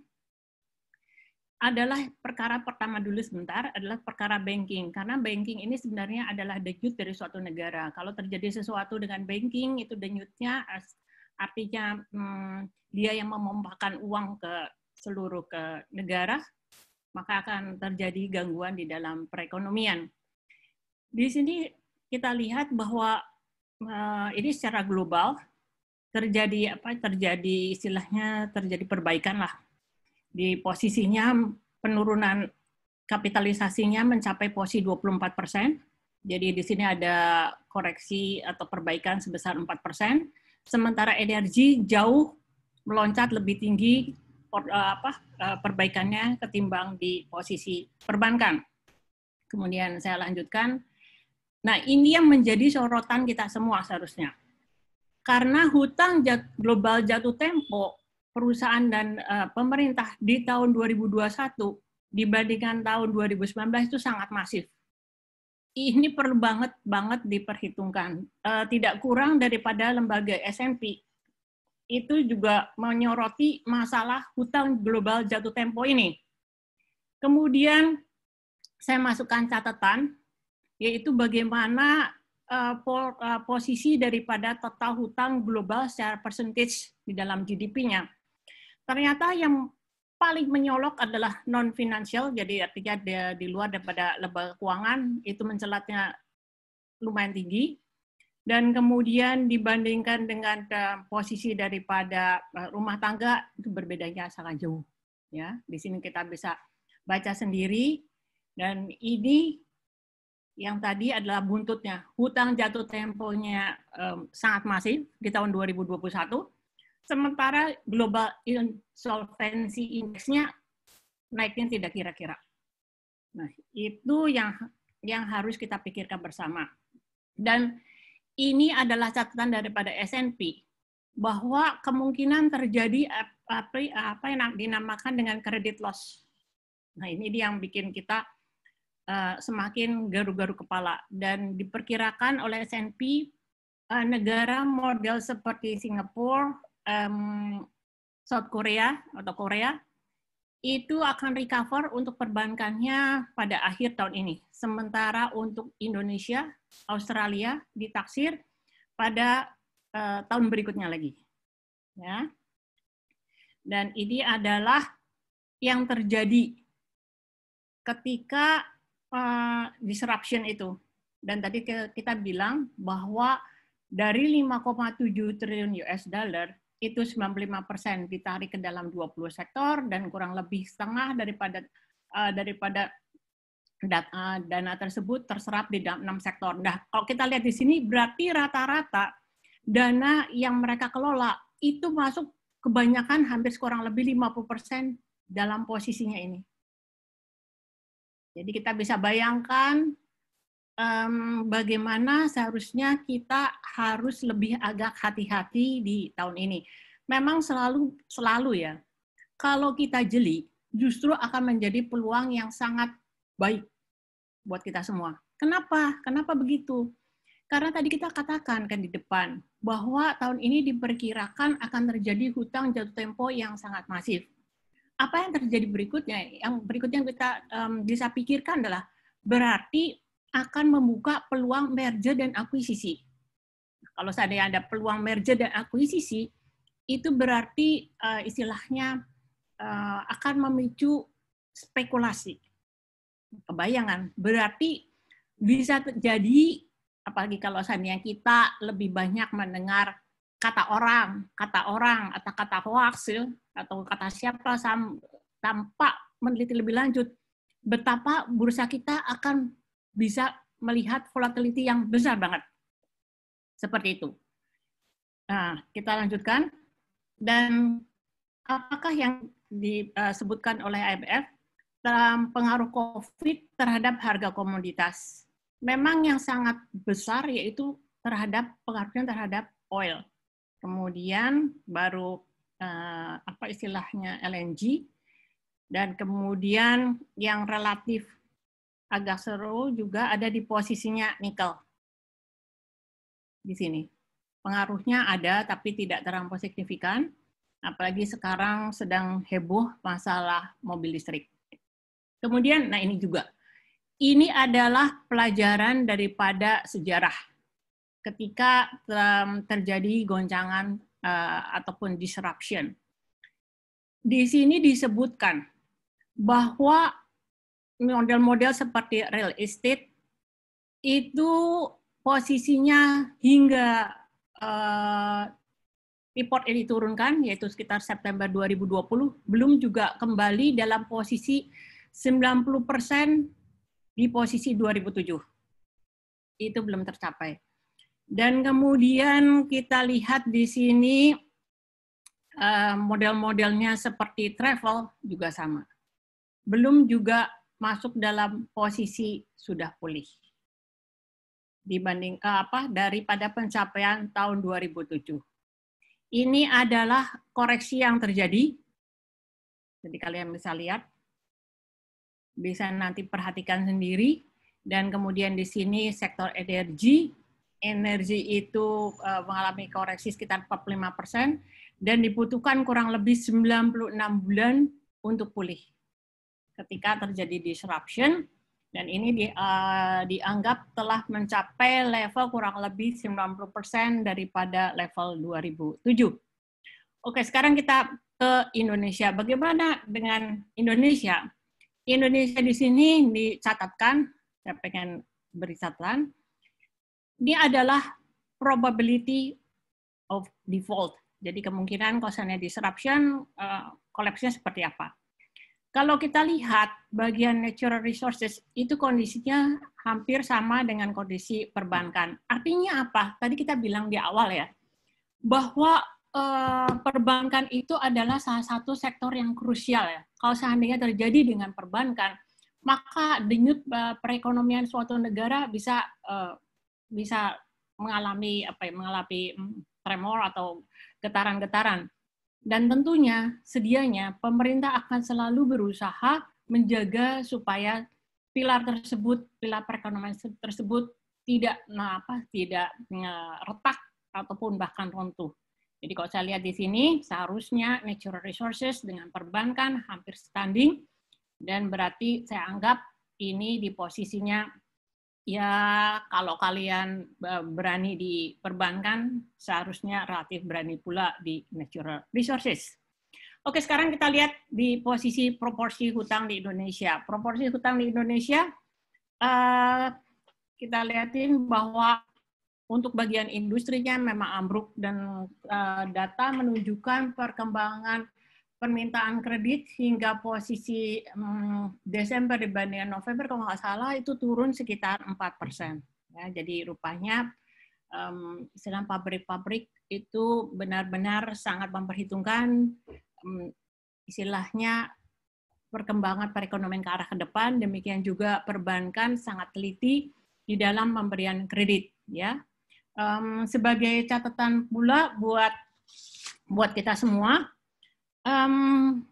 adalah perkara pertama dulu sebentar adalah perkara banking karena banking ini sebenarnya adalah denyut dari suatu negara kalau terjadi sesuatu dengan banking itu denyutnya artinya hmm, dia yang memompakan uang ke seluruh ke negara maka akan terjadi gangguan di dalam perekonomian. Di sini kita lihat bahwa eh, ini secara global terjadi apa terjadi istilahnya terjadi perbaikan lah di posisinya penurunan kapitalisasinya mencapai posisi 24 persen. Jadi di sini ada koreksi atau perbaikan sebesar 4 persen. Sementara energi jauh meloncat lebih tinggi Eh, apa, eh, perbaikannya ketimbang di posisi perbankan. Kemudian saya lanjutkan. Nah, ini yang menjadi sorotan kita semua seharusnya. Karena hutang global jatuh tempo perusahaan dan eh, pemerintah di tahun 2021 dibandingkan tahun 2019 itu sangat masif. Ini perlu banget banget diperhitungkan. tidak kurang daripada lembaga S&P itu juga menyoroti masalah hutang global jatuh tempo ini. Kemudian saya masukkan catatan, yaitu bagaimana eh, eh, posisi daripada total hutang global secara percentage di dalam GDP-nya. Ternyata yang paling menyolok adalah non financial, jadi artinya di, di luar daripada lembaga keuangan itu mencelatnya lumayan tinggi dan kemudian dibandingkan dengan eh, posisi daripada eh, rumah tangga itu berbedanya sangat jauh ya di sini kita bisa baca sendiri dan ini yang tadi adalah buntutnya hutang jatuh temponya um, sangat masif di tahun 2021 sementara global insolvency indeksnya naiknya tidak kira-kira nah itu yang yang harus kita pikirkan bersama dan ini adalah catatan daripada SNP bahwa kemungkinan terjadi apa, yang dinamakan dengan kredit loss. Nah, ini dia yang bikin kita eh, semakin garu-garu kepala dan diperkirakan oleh SNP eh, negara model seperti Singapura, South Korea atau Korea itu akan recover untuk perbankannya pada akhir tahun ini. Sementara untuk Indonesia, Australia ditaksir pada uh, tahun berikutnya lagi. Ya. Dan ini adalah yang terjadi ketika uh, disruption itu. Dan tadi kita bilang bahwa dari 5,7 triliun US dollar itu 95% ditarik ke dalam 20 sektor dan kurang lebih setengah daripada uh, daripada data, eh, dana tersebut terserap di dalam enam sektor. Nah, kalau kita lihat di sini berarti rata-rata dana yang mereka kelola itu masuk kebanyakan hampir kurang lebih 50% dalam posisinya ini. Jadi kita bisa bayangkan um, bagaimana seharusnya kita harus lebih agak hati-hati di tahun ini. Memang selalu selalu ya, kalau kita jeli justru akan menjadi peluang yang sangat baik buat kita semua. Kenapa? Kenapa begitu? Karena tadi kita katakan kan di depan bahwa tahun ini diperkirakan akan terjadi hutang jatuh tempo yang sangat masif. Apa yang terjadi berikutnya? Yang berikutnya yang kita um, bisa pikirkan adalah berarti akan membuka peluang merger dan akuisisi. kalau seandainya ada peluang merger dan akuisisi, itu berarti uh, istilahnya uh, akan memicu spekulasi. Kebayangan, berarti bisa terjadi apalagi kalau seandainya kita lebih banyak mendengar kata orang, kata orang atau kata hoax atau kata siapa tanpa meneliti lebih lanjut betapa bursa kita akan bisa melihat volatility yang besar banget. Seperti itu. Nah, kita lanjutkan. Dan apakah yang disebutkan eh, oleh IMF dalam pengaruh COVID terhadap harga komoditas? Memang yang sangat besar yaitu terhadap pengaruhnya terhadap oil. Kemudian baru eh, apa istilahnya LNG dan kemudian yang relatif agak seru juga ada di posisinya nikel. Di sini. Pengaruhnya ada tapi tidak terlampau signifikan, apalagi sekarang sedang heboh masalah mobil listrik. Kemudian, nah ini juga. Ini adalah pelajaran daripada sejarah. Ketika terjadi goncangan uh, ataupun disruption. Di sini disebutkan bahwa model-model seperti real estate itu posisinya hingga uh, report yang diturunkan yaitu sekitar September 2020 belum juga kembali dalam posisi 90% di posisi 2007. Itu belum tercapai. Dan kemudian kita lihat di sini uh, model-modelnya seperti travel juga sama. Belum juga masuk dalam posisi sudah pulih dibanding eh, apa daripada pencapaian tahun 2007. Ini adalah koreksi yang terjadi. Jadi kalian bisa lihat bisa nanti perhatikan sendiri dan kemudian di sini sektor energi energi itu eh, mengalami koreksi sekitar 45 persen dan dibutuhkan kurang lebih 96 bulan untuk pulih ketika terjadi disruption dan ini di, uh, dianggap telah mencapai level kurang lebih 90% daripada level 2007. Oke, sekarang kita ke Indonesia. Bagaimana dengan Indonesia? Indonesia di sini dicatatkan, saya pengen beri catatan, ini adalah probability of default. Jadi kemungkinan kalau disruption, uh, eh, nya seperti apa. Kalau kita lihat bagian natural resources itu kondisinya hampir sama dengan kondisi perbankan. Artinya apa? Tadi kita bilang di awal ya bahwa eh, perbankan itu adalah salah satu sektor yang krusial ya. Kalau seandainya terjadi dengan perbankan, maka denyut eh, perekonomian suatu negara bisa eh, bisa mengalami apa ya mengalami mm, tremor atau getaran-getaran. Dan tentunya sedianya pemerintah akan selalu berusaha menjaga supaya pilar tersebut, pilar perekonomian tersebut tidak nah apa tidak retak ataupun bahkan runtuh. Jadi kalau saya lihat di sini seharusnya natural resources dengan perbankan hampir standing dan berarti saya anggap ini di posisinya ya kalau kalian e, berani di perbankan, seharusnya relatif berani pula di natural resources. Oke, sekarang kita lihat di posisi proporsi hutang di Indonesia. Proporsi hutang di Indonesia, uh, kita lihatin bahwa untuk bagian industrinya memang ambruk dan e, data menunjukkan perkembangan permintaan kredit hingga posisi hmm, Desember dibandingkan November kalau nggak salah itu turun sekitar 4 persen. Ya, jadi rupanya um, hmm, sedang pabrik-pabrik itu benar-benar sangat memperhitungkan um, istilahnya perkembangan perekonomian ke arah ke depan. Demikian juga perbankan sangat teliti di dalam pemberian kredit. Ya, um, sebagai catatan pula buat buat kita semua um,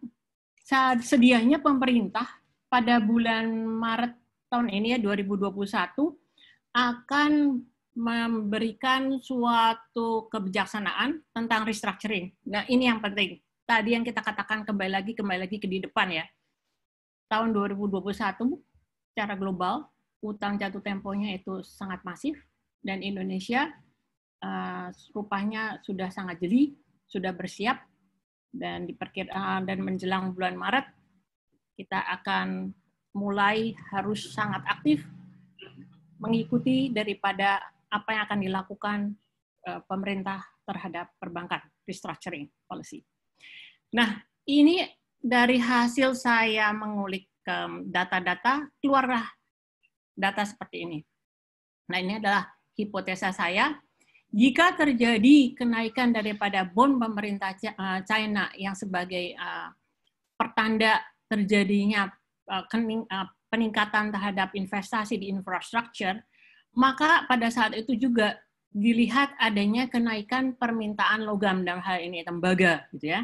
sedianya pemerintah pada bulan Maret tahun ini ya 2021 akan memberikan suatu kebijaksanaan tentang restructuring. Nah, ini yang penting. Tadi yang kita katakan kembali lagi kembali lagi ke di depan ya. Tahun 2021 secara global utang jatuh temponya itu sangat masif dan Indonesia uh, rupanya sudah sangat jeli, sudah bersiap dan diperkirakan ah, dan menjelang bulan Maret kita akan mulai harus sangat aktif mengikuti daripada apa yang akan dilakukan eh, pemerintah terhadap perbankan restructuring policy. Nah, ini dari hasil saya mengulik data-data keluarlah data seperti ini. Nah, ini adalah hipotesa saya jika terjadi kenaikan daripada bond pemerintah eh, China yang sebagai eh, pertanda terjadinya eh, peningkatan terhadap investasi di infrastruktur, maka pada saat itu juga dilihat adanya kenaikan permintaan logam dalam hal ini tembaga gitu ya.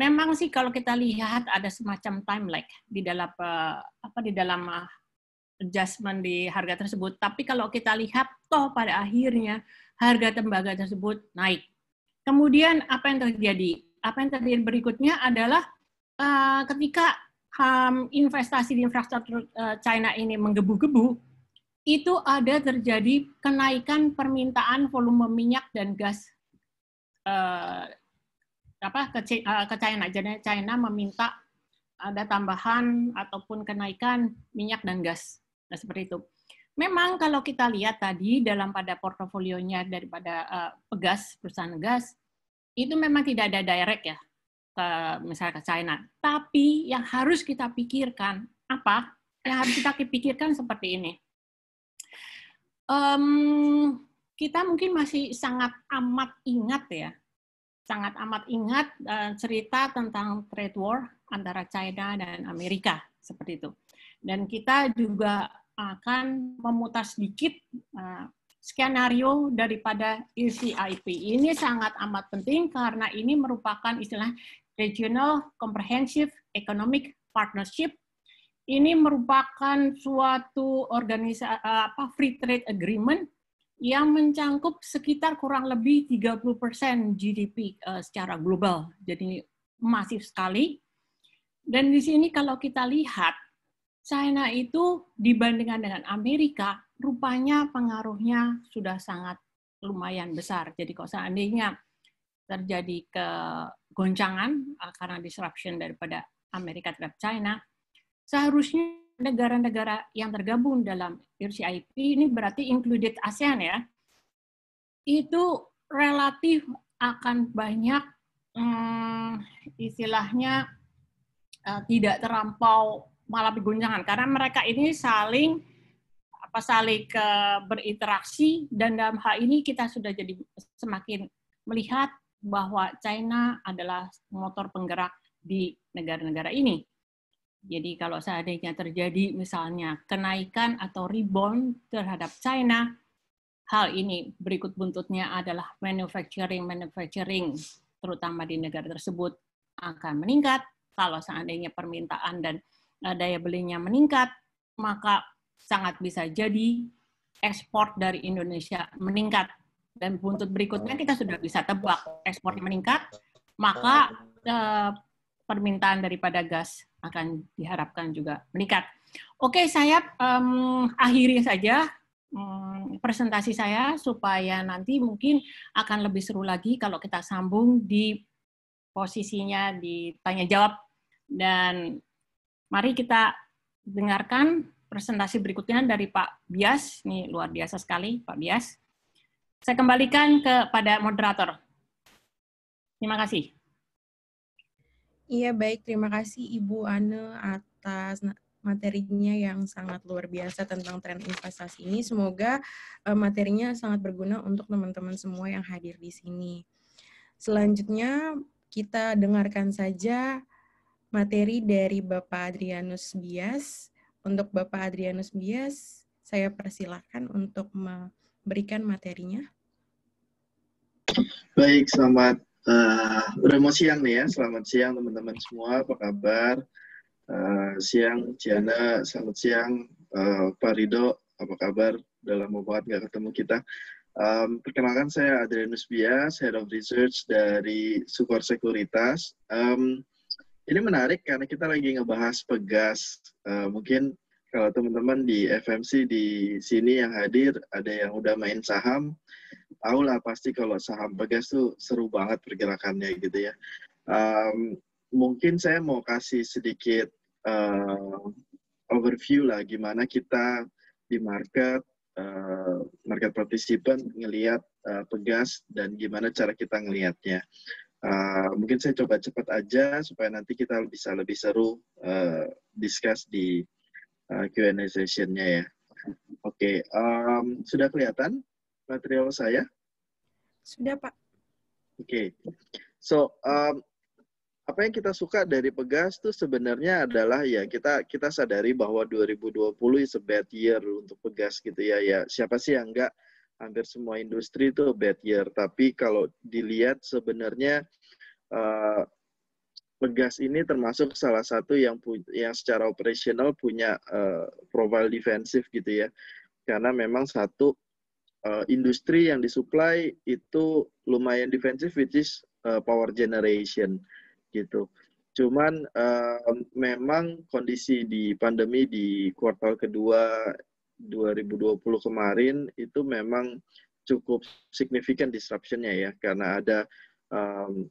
Memang sih kalau kita lihat ada semacam time lag di dalam apa di dalam adjustment di harga tersebut, tapi kalau kita lihat toh pada akhirnya harga tembaga tersebut naik. Kemudian apa yang terjadi? Apa yang terjadi berikutnya adalah uh, ketika um, investasi di infrastruktur uh, China ini menggebu-gebu, itu ada terjadi kenaikan permintaan volume minyak dan gas uh, apa ke, uh, ke China. Jadi China meminta ada tambahan ataupun kenaikan minyak dan gas. Nah, seperti itu. Memang kalau kita lihat tadi dalam pada portofolionya daripada uh, pegas perusahaan gas itu memang tidak ada direct ya ke eh, misalnya ke China. Tapi yang harus kita pikirkan apa? Yang harus kita pikirkan seperti ini. Um, kita mungkin masih sangat amat ingat ya, sangat amat ingat uh, cerita tentang trade war antara China dan Amerika seperti itu. Dan kita juga akan memutar sedikit eh, skenario daripada ECIP Ini sangat amat penting karena ini merupakan istilah Regional Comprehensive Economic Partnership. Ini merupakan suatu organisasi eh, apa free trade agreement yang mencangkup sekitar kurang lebih 30% GDP eh, secara global. Jadi masif sekali. Dan di sini kalau kita lihat China itu dibandingkan dengan Amerika, rupanya pengaruhnya sudah sangat lumayan besar. Jadi kalau seandainya terjadi kegoncangan eh, karena disruption daripada Amerika terhadap China, seharusnya negara-negara yang tergabung dalam RCIP ini berarti included ASEAN ya, itu relatif akan banyak hmm, istilahnya uh, tidak terlampau mengalami guncangan karena mereka ini saling apa saling ke, berinteraksi dan dalam hal ini kita sudah jadi semakin melihat bahwa China adalah motor penggerak di negara-negara ini. Jadi kalau seandainya terjadi misalnya kenaikan atau rebound terhadap China, hal ini berikut buntutnya adalah manufacturing manufacturing terutama di negara tersebut akan meningkat kalau seandainya permintaan dan Nah, daya belinya meningkat, maka sangat bisa jadi ekspor dari Indonesia meningkat. Dan buntut berikutnya kita sudah bisa tebak, ekspor meningkat, maka eh, permintaan daripada gas akan diharapkan juga meningkat. Oke, saya um, akhiri saja um, presentasi saya supaya nanti mungkin akan lebih seru lagi kalau kita sambung di posisinya di tanya jawab dan Mari kita dengarkan presentasi berikutnya dari Pak Bias. Ini luar biasa sekali, Pak Bias. Saya kembalikan kepada moderator. Terima kasih. Iya, baik. Terima kasih Ibu Anne atas materinya yang sangat luar biasa tentang tren investasi ini. Semoga eh, materinya sangat berguna untuk teman-teman semua yang hadir di sini. Selanjutnya, kita dengarkan saja materi dari Bapak Adrianus Bias. Untuk Bapak Adrianus Bias, saya persilahkan untuk memberikan materinya. Baik, selamat uh, udah mau siang nih ya. Selamat siang teman-teman semua. Apa kabar? Uh, siang, Ciana. Selamat siang, uh, Pak Rido. Apa kabar? Dalam membuat nggak ketemu kita. Um, perkenalkan saya Adrianus Bias, Head of Research dari Sukor Sekuritas. Um, ini menarik karena kita lagi ngebahas pegas. Uh, mungkin kalau teman-teman di FMC di sini yang hadir, ada yang udah main saham, tahu lah pasti kalau saham pegas tuh seru banget pergerakannya gitu ya. Um, mungkin saya mau kasih sedikit uh, overview lah gimana kita di market, uh, market participant ngeliat uh, pegas dan gimana cara kita ngelihatnya. Eh, mungkin saya coba cepat aja supaya nanti kita bisa lebih seru uh, discuss di uh, eh, Q&A sessionnya ya. Oke, okay, um, sudah kelihatan material saya? Sudah Pak. Oke, okay. so um, apa yang kita suka dari Pegas itu sebenarnya adalah ya kita kita sadari bahwa 2020 is a bad year untuk Pegas gitu ya ya siapa sih yang enggak hampir semua industri itu bad year. Tapi kalau dilihat sebenarnya uh, Pegas ini termasuk salah satu yang yang secara operasional punya uh, eh, profil defensif gitu ya. Karena memang satu uh, industri yang disuplai itu lumayan defensif which is uh, power generation gitu. Cuman uh, memang kondisi di pandemi di kuartal kedua 2020 kemarin itu memang cukup signifikan disruptionnya ya karena ada um,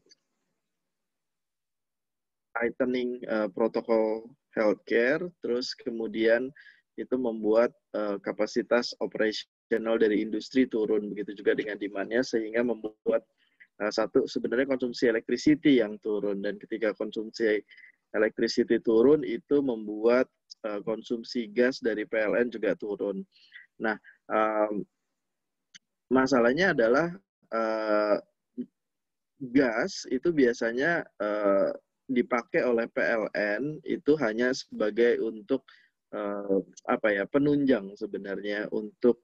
tightening uh, protokol healthcare terus kemudian itu membuat uh, kapasitas operasional dari industri turun begitu juga dengan demandnya sehingga membuat uh, satu sebenarnya konsumsi electricity yang turun dan ketika konsumsi electricity turun itu membuat eh, konsumsi gas dari PLN juga turun. Nah, masalahnya adalah eh, gas itu biasanya eh, dipakai oleh PLN itu hanya sebagai untuk apa ya penunjang sebenarnya untuk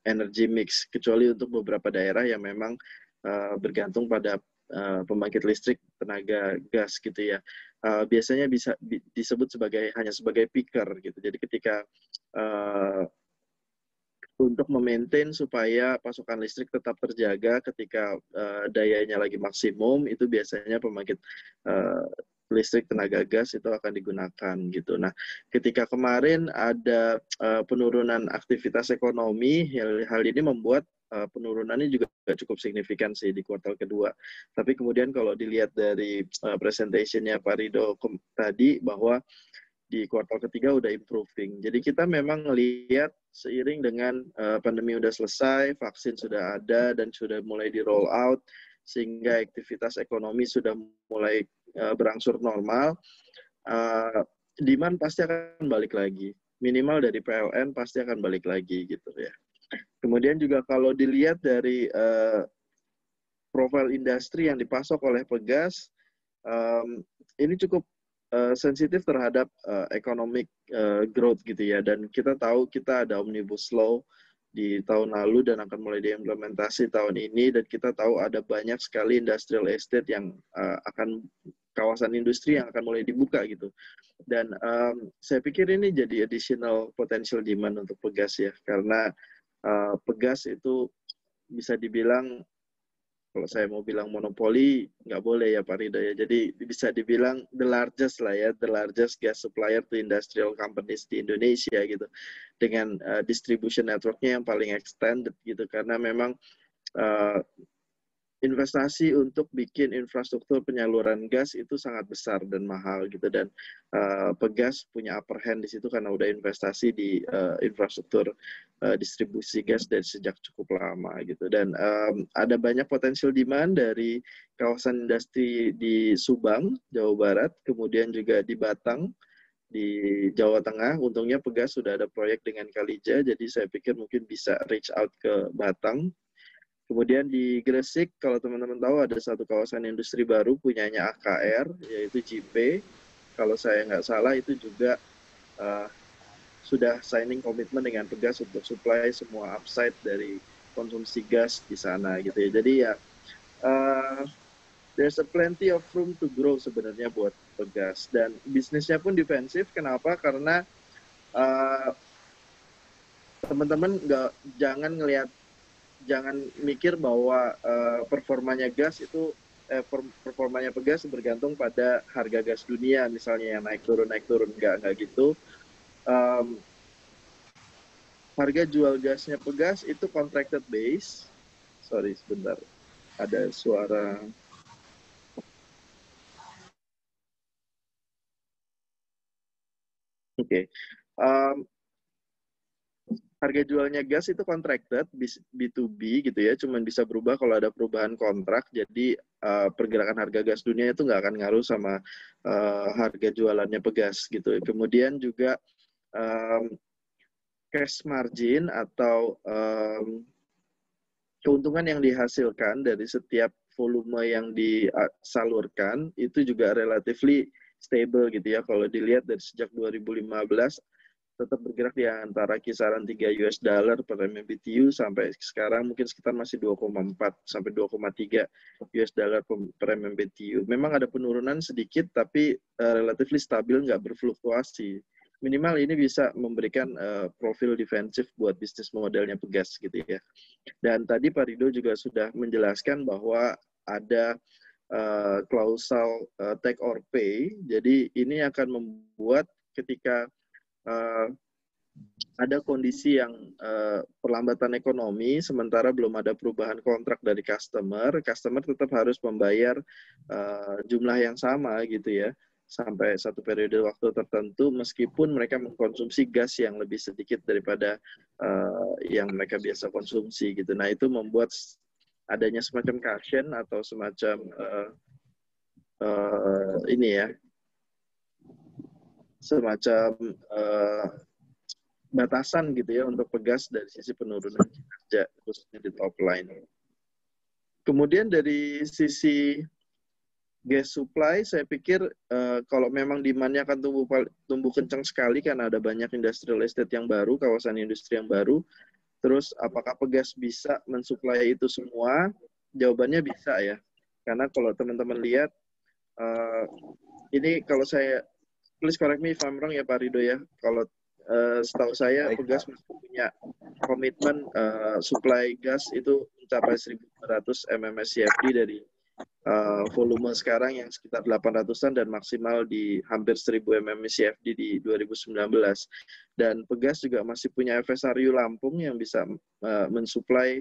energi mix kecuali untuk beberapa daerah yang memang bergantung pada Eh, pembangkit listrik tenaga gas gitu ya eh, biasanya bisa disebut sebagai hanya sebagai picker gitu jadi ketika eh, untuk memaintain supaya pasokan listrik tetap terjaga ketika dayanya lagi maksimum itu biasanya pembangkit listrik tenaga gas itu akan digunakan gitu. Nah, ketika kemarin ada uh, penurunan aktivitas ekonomi, hal, hal ini membuat Penurunan eh, penurunannya juga cukup signifikan sih di kuartal kedua. Tapi kemudian kalau dilihat dari eh, presentationnya Pak Rido tadi bahwa di kuartal ketiga udah improving. Jadi kita memang lihat seiring dengan eh, pandemi udah selesai, vaksin sudah ada dan sudah mulai di roll out, sehingga aktivitas ekonomi sudah mulai berangsur normal. demand pasti akan balik lagi. Minimal dari PLN pasti akan balik lagi gitu ya. Kemudian juga kalau dilihat dari uh, profil industri yang dipasok oleh pegas, um, ini cukup uh, sensitif terhadap uh, economic uh, growth gitu ya. Dan kita tahu kita ada omnibus law di tahun lalu dan akan mulai diimplementasi tahun ini dan kita tahu ada banyak sekali industrial estate yang uh, akan kawasan industri yang akan mulai dibuka gitu dan um, saya pikir ini jadi additional potential demand untuk pegas ya karena uh, pegas itu bisa dibilang kalau saya mau bilang monopoli nggak boleh ya Pak Rido ya. Jadi bisa dibilang the largest lah ya, the largest gas supplier to industrial companies di Indonesia gitu, dengan uh, distribution networknya yang paling extended gitu karena memang uh, investasi untuk bikin infrastruktur penyaluran gas itu sangat besar dan mahal gitu dan uh, pegas punya upper hand di situ karena udah investasi di uh, infrastruktur uh, distribusi gas dan sejak cukup lama gitu dan um, ada banyak potensial demand dari kawasan industri di Subang Jawa Barat kemudian juga di Batang di Jawa Tengah. Untungnya Pegas sudah ada proyek dengan Kalija, jadi saya pikir mungkin bisa reach out ke Batang Kemudian di Gresik, kalau teman-teman tahu ada satu kawasan industri baru punyanya AKR, yaitu JP. Kalau saya nggak salah itu juga uh, sudah signing komitmen dengan tegas untuk supply semua upside dari konsumsi gas di sana gitu ya. Jadi ya uh, there's a plenty of room to grow sebenarnya buat pegas dan bisnisnya pun defensif. Kenapa? Karena uh, teman-teman nggak jangan ngelihat jangan mikir bahwa uh, performanya gas itu eh, performanya pegas bergantung pada harga gas dunia misalnya yang naik turun naik turun nggak nggak gitu um, harga jual gasnya pegas itu contracted base sorry sebentar ada suara oke okay. um, harga jualnya gas itu contracted B2B gitu ya, cuman bisa berubah kalau ada perubahan kontrak. Jadi uh, pergerakan harga gas dunia itu nggak akan ngaruh sama uh, harga jualannya pegas gitu. Kemudian juga um, cash margin atau um, keuntungan yang dihasilkan dari setiap volume yang disalurkan itu juga relatively stable gitu ya. Kalau dilihat dari sejak 2015 tetap bergerak di antara kisaran 3 US dollar per MMBTU sampai sekarang mungkin sekitar masih 2,4 sampai 2,3 US dollar per MMBTU. Memang ada penurunan sedikit tapi uh, eh, relatif stabil nggak berfluktuasi. Minimal ini bisa memberikan uh, profil defensif buat bisnis modelnya Pegas gitu ya. Dan tadi Pak Rido juga sudah menjelaskan bahwa ada uh, uh, take or pay. Jadi ini akan membuat ketika uh, ada kondisi yang uh, perlambatan ekonomi, sementara belum ada perubahan kontrak dari customer, customer tetap harus membayar uh, jumlah yang sama gitu ya, sampai satu periode waktu tertentu, meskipun mereka mengkonsumsi gas yang lebih sedikit daripada uh, yang mereka biasa konsumsi gitu. Nah itu membuat adanya semacam caution atau semacam uh, uh, ini ya semacam uh, batasan gitu ya untuk pegas dari sisi penurunan kinerja khususnya di top line. Kemudian dari sisi gas supply, saya pikir uh, kalau memang demand-nya akan tumbuh tumbuh kencang sekali karena ada banyak industrial estate yang baru, kawasan industri yang baru. Terus apakah pegas bisa mensuplai itu semua? Jawabannya bisa ya. Karena kalau teman-teman lihat uh, ini kalau saya please correct me if I'm wrong ya Pak Rido ya. Kalau uh, setahu saya Baik, Pegas masih punya komitmen uh, supply gas itu mencapai 1.200 mmscfd dari uh, volume sekarang yang sekitar 800-an dan maksimal di hampir 1.000 mmscfd di 2019. Dan Pegas juga masih punya FSRU Lampung yang bisa uh, mensuplai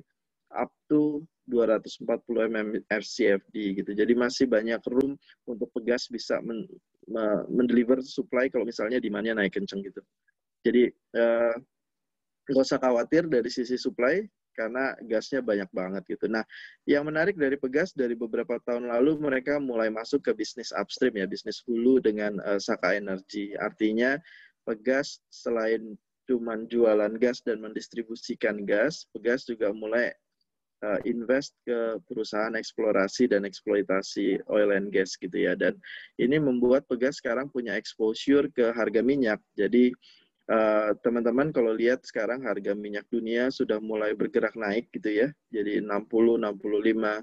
up to 240 mm FCFD gitu. Jadi masih banyak room untuk Pegas bisa men mendeliver supply kalau misalnya demand-nya naik kenceng gitu. Jadi eh, nggak uh, usah khawatir dari sisi supply karena gasnya banyak banget gitu. Nah, yang menarik dari pegas dari beberapa tahun lalu mereka mulai masuk ke bisnis upstream ya, bisnis hulu dengan uh, Saka Energy. Artinya pegas selain cuman jualan gas dan mendistribusikan gas, pegas juga mulai uh, invest ke perusahaan eksplorasi dan eksploitasi oil and gas gitu ya. Dan ini membuat Pegas sekarang punya exposure ke harga minyak. Jadi eh, teman-teman uh, kalau lihat sekarang harga minyak dunia sudah mulai bergerak naik gitu ya. Jadi 60 65 uh,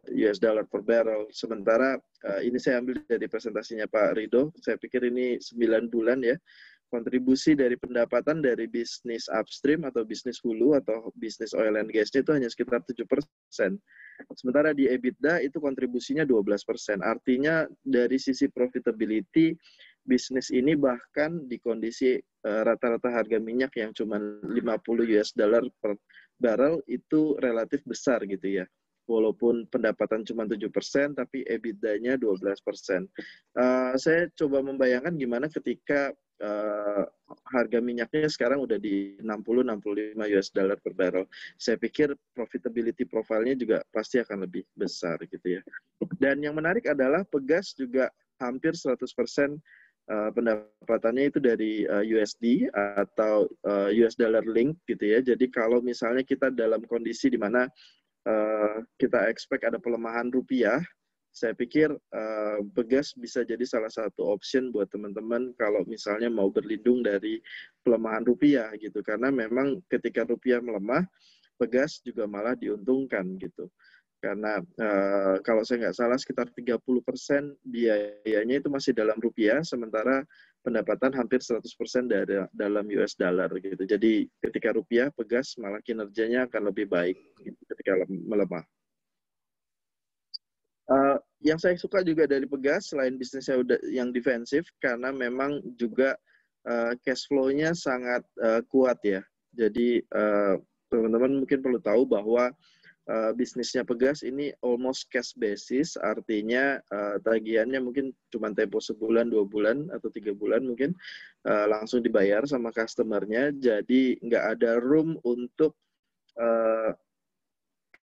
US dollar per barrel. Sementara uh, ini saya ambil dari presentasinya Pak Rido, saya pikir ini 9 bulan ya kontribusi dari pendapatan dari bisnis upstream atau bisnis hulu atau bisnis oil and gasnya itu hanya sekitar tujuh persen, Sementara di EBITDA itu kontribusinya 12%. Artinya dari sisi profitability bisnis ini bahkan di kondisi eh, rata-rata uh, harga minyak yang cuma 50 US dollar per barrel itu relatif besar gitu ya walaupun pendapatan cuma 7%, tapi EBITDA-nya 12%. Uh, eh, saya coba membayangkan gimana ketika uh, harga minyaknya sekarang udah di 60-65 US dollar per barrel. Saya pikir profitability profile-nya juga pasti akan lebih besar gitu ya. Dan yang menarik adalah pegas juga hampir 100% Uh, eh, pendapatannya itu dari uh, USD atau uh, US dollar link gitu ya. Jadi kalau misalnya kita dalam kondisi di mana Eh, kita expect ada pelemahan rupiah, saya pikir uh, begas bisa jadi salah satu option buat teman-teman kalau misalnya mau berlindung dari pelemahan rupiah gitu karena memang ketika rupiah melemah begas juga malah diuntungkan gitu karena uh, kalau saya nggak salah sekitar 30% biayanya itu masih dalam rupiah sementara pendapatan hampir 100% persen dalam US dollar gitu. Jadi ketika rupiah pegas malah kinerjanya akan lebih baik gitu, ketika melemah. Uh, yang saya suka juga dari pegas selain bisnisnya udah yang defensif karena memang juga uh, cash flow-nya sangat uh, kuat ya. Jadi teman-teman uh, mungkin perlu tahu bahwa Eh, bisnisnya Pegas ini almost cash basis, artinya uh, tagihannya mungkin cuma tempo sebulan, dua bulan, atau tiga bulan mungkin uh, langsung dibayar sama customernya, jadi nggak ada room untuk uh,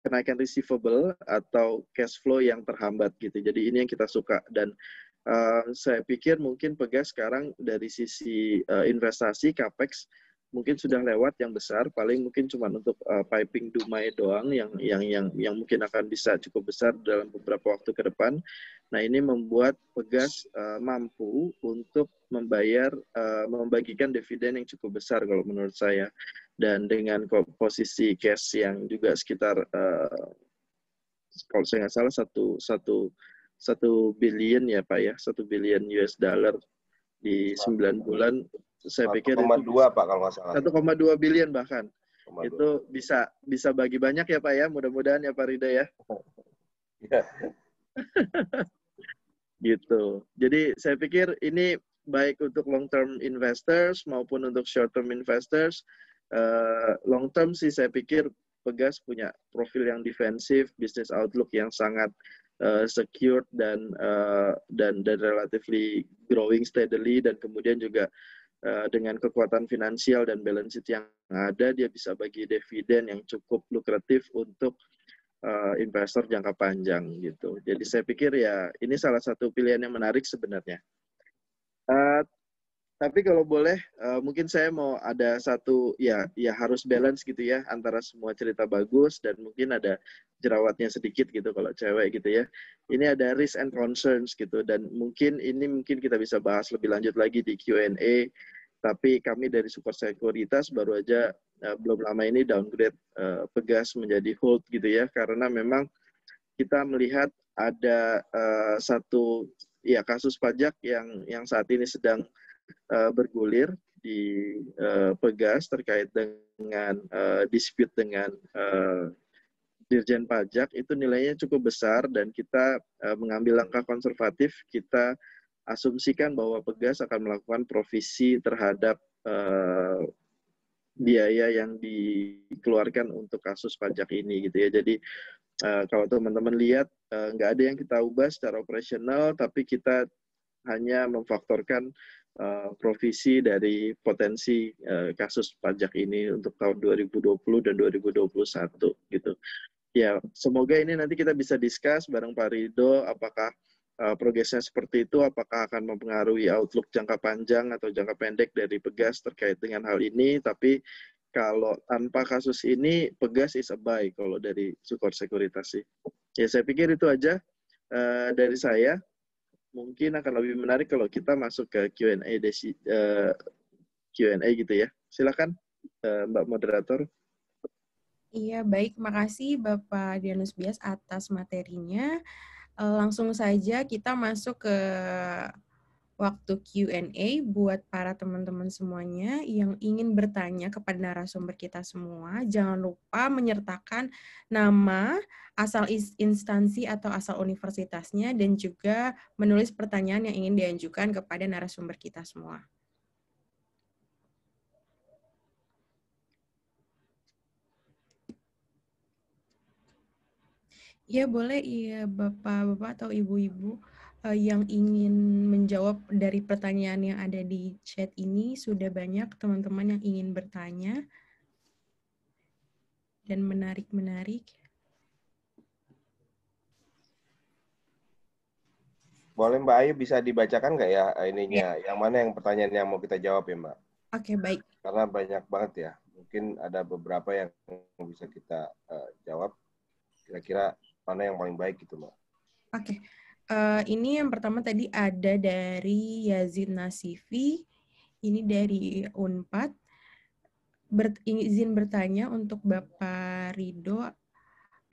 kenaikan receivable atau cash flow yang terhambat gitu. Jadi ini yang kita suka dan uh, saya pikir mungkin Pegas sekarang dari sisi uh, investasi capex mungkin sudah lewat yang besar paling mungkin cuma untuk uh, piping dumai doang yang yang yang yang mungkin akan bisa cukup besar dalam beberapa waktu ke depan. Nah, ini membuat Pegas uh, mampu untuk membayar uh, membagikan dividen yang cukup besar kalau menurut saya dan dengan posisi cash yang juga sekitar uh, kalau saya nggak salah satu satu satu billion ya Pak ya, satu billion US dollar di 9 bulan saya pikir 1,2 Pak kalau nggak salah. 1,2 billion bahkan. 1, itu bisa bisa bagi banyak ya Pak ya, mudah-mudahan ya Pak Rida ya. Iya. gitu. Jadi saya pikir ini baik untuk long term investors maupun untuk short term investors. Uh, eh, long term sih saya pikir Pegas punya profil yang defensif, business outlook yang sangat uh, eh, secure dan uh, dan dan relatively growing steadily dan kemudian juga Eh, dengan kekuatan finansial dan balance sheet yang ada, dia bisa bagi dividen yang cukup lukratif untuk uh, investor jangka panjang gitu. Jadi saya pikir ya ini salah satu pilihan yang menarik sebenarnya. Uh, tapi kalau boleh uh, mungkin saya mau ada satu ya ya harus balance gitu ya antara semua cerita bagus dan mungkin ada jerawatnya sedikit gitu kalau cewek gitu ya. Ini ada risk and concerns gitu dan mungkin ini mungkin kita bisa bahas lebih lanjut lagi di Q&A tapi kami dari support Sekuritas baru aja uh, belum lama ini downgrade uh, Pegas menjadi hold gitu ya karena memang kita melihat ada uh, satu ya kasus pajak yang yang saat ini sedang uh, uh, bergulir di uh, Pegas terkait dengan uh, dispute dengan uh, Dirjen Pajak itu nilainya cukup besar dan kita uh, mengambil langkah konservatif kita asumsikan bahwa Pegas akan melakukan provisi terhadap uh, biaya yang dikeluarkan untuk kasus pajak ini gitu ya. Jadi uh, kalau teman-teman lihat nggak uh, ada yang kita ubah secara operasional, tapi kita hanya memfaktorkan eh, provisi dari potensi eh, kasus pajak ini untuk tahun 2020 dan 2021 gitu. Ya, semoga ini nanti kita bisa diskus bareng Pak Rido apakah uh, progresnya seperti itu apakah akan mempengaruhi outlook jangka panjang atau jangka pendek dari Pegas terkait dengan hal ini tapi kalau tanpa kasus ini Pegas is a buy kalau dari Sukor Sekuritas sih. Ya saya pikir itu aja uh, dari saya mungkin akan lebih menarik kalau kita masuk ke Q&A uh, Q&A gitu ya. Silakan uh, Mbak moderator. Iya, baik. Makasih Bapak Dianus Bias atas materinya. Uh, langsung saja kita masuk ke waktu Q&A buat para teman-teman semuanya yang ingin bertanya kepada narasumber kita semua, jangan lupa menyertakan nama, asal instansi atau asal universitasnya, dan juga menulis pertanyaan yang ingin diajukan kepada narasumber kita semua. Ya boleh, iya bapak-bapak atau ibu-ibu uh, yang ingin menjawab dari pertanyaan yang ada di chat ini sudah banyak teman-teman yang ingin bertanya dan menarik-menarik. Boleh Mbak Ayu bisa dibacakan nggak ya eh, ininya? Ya. Yang mana yang pertanyaan yang mau kita jawab ya Mbak? Oke okay, baik. Karena banyak banget ya. Mungkin ada beberapa yang bisa kita uh, jawab. Kira-kira mana yang paling baik gitu mbak oke okay. uh, eh, ini yang pertama tadi ada dari Yazid Nasifi ini dari Unpad Ber, izin bertanya untuk Bapak Rido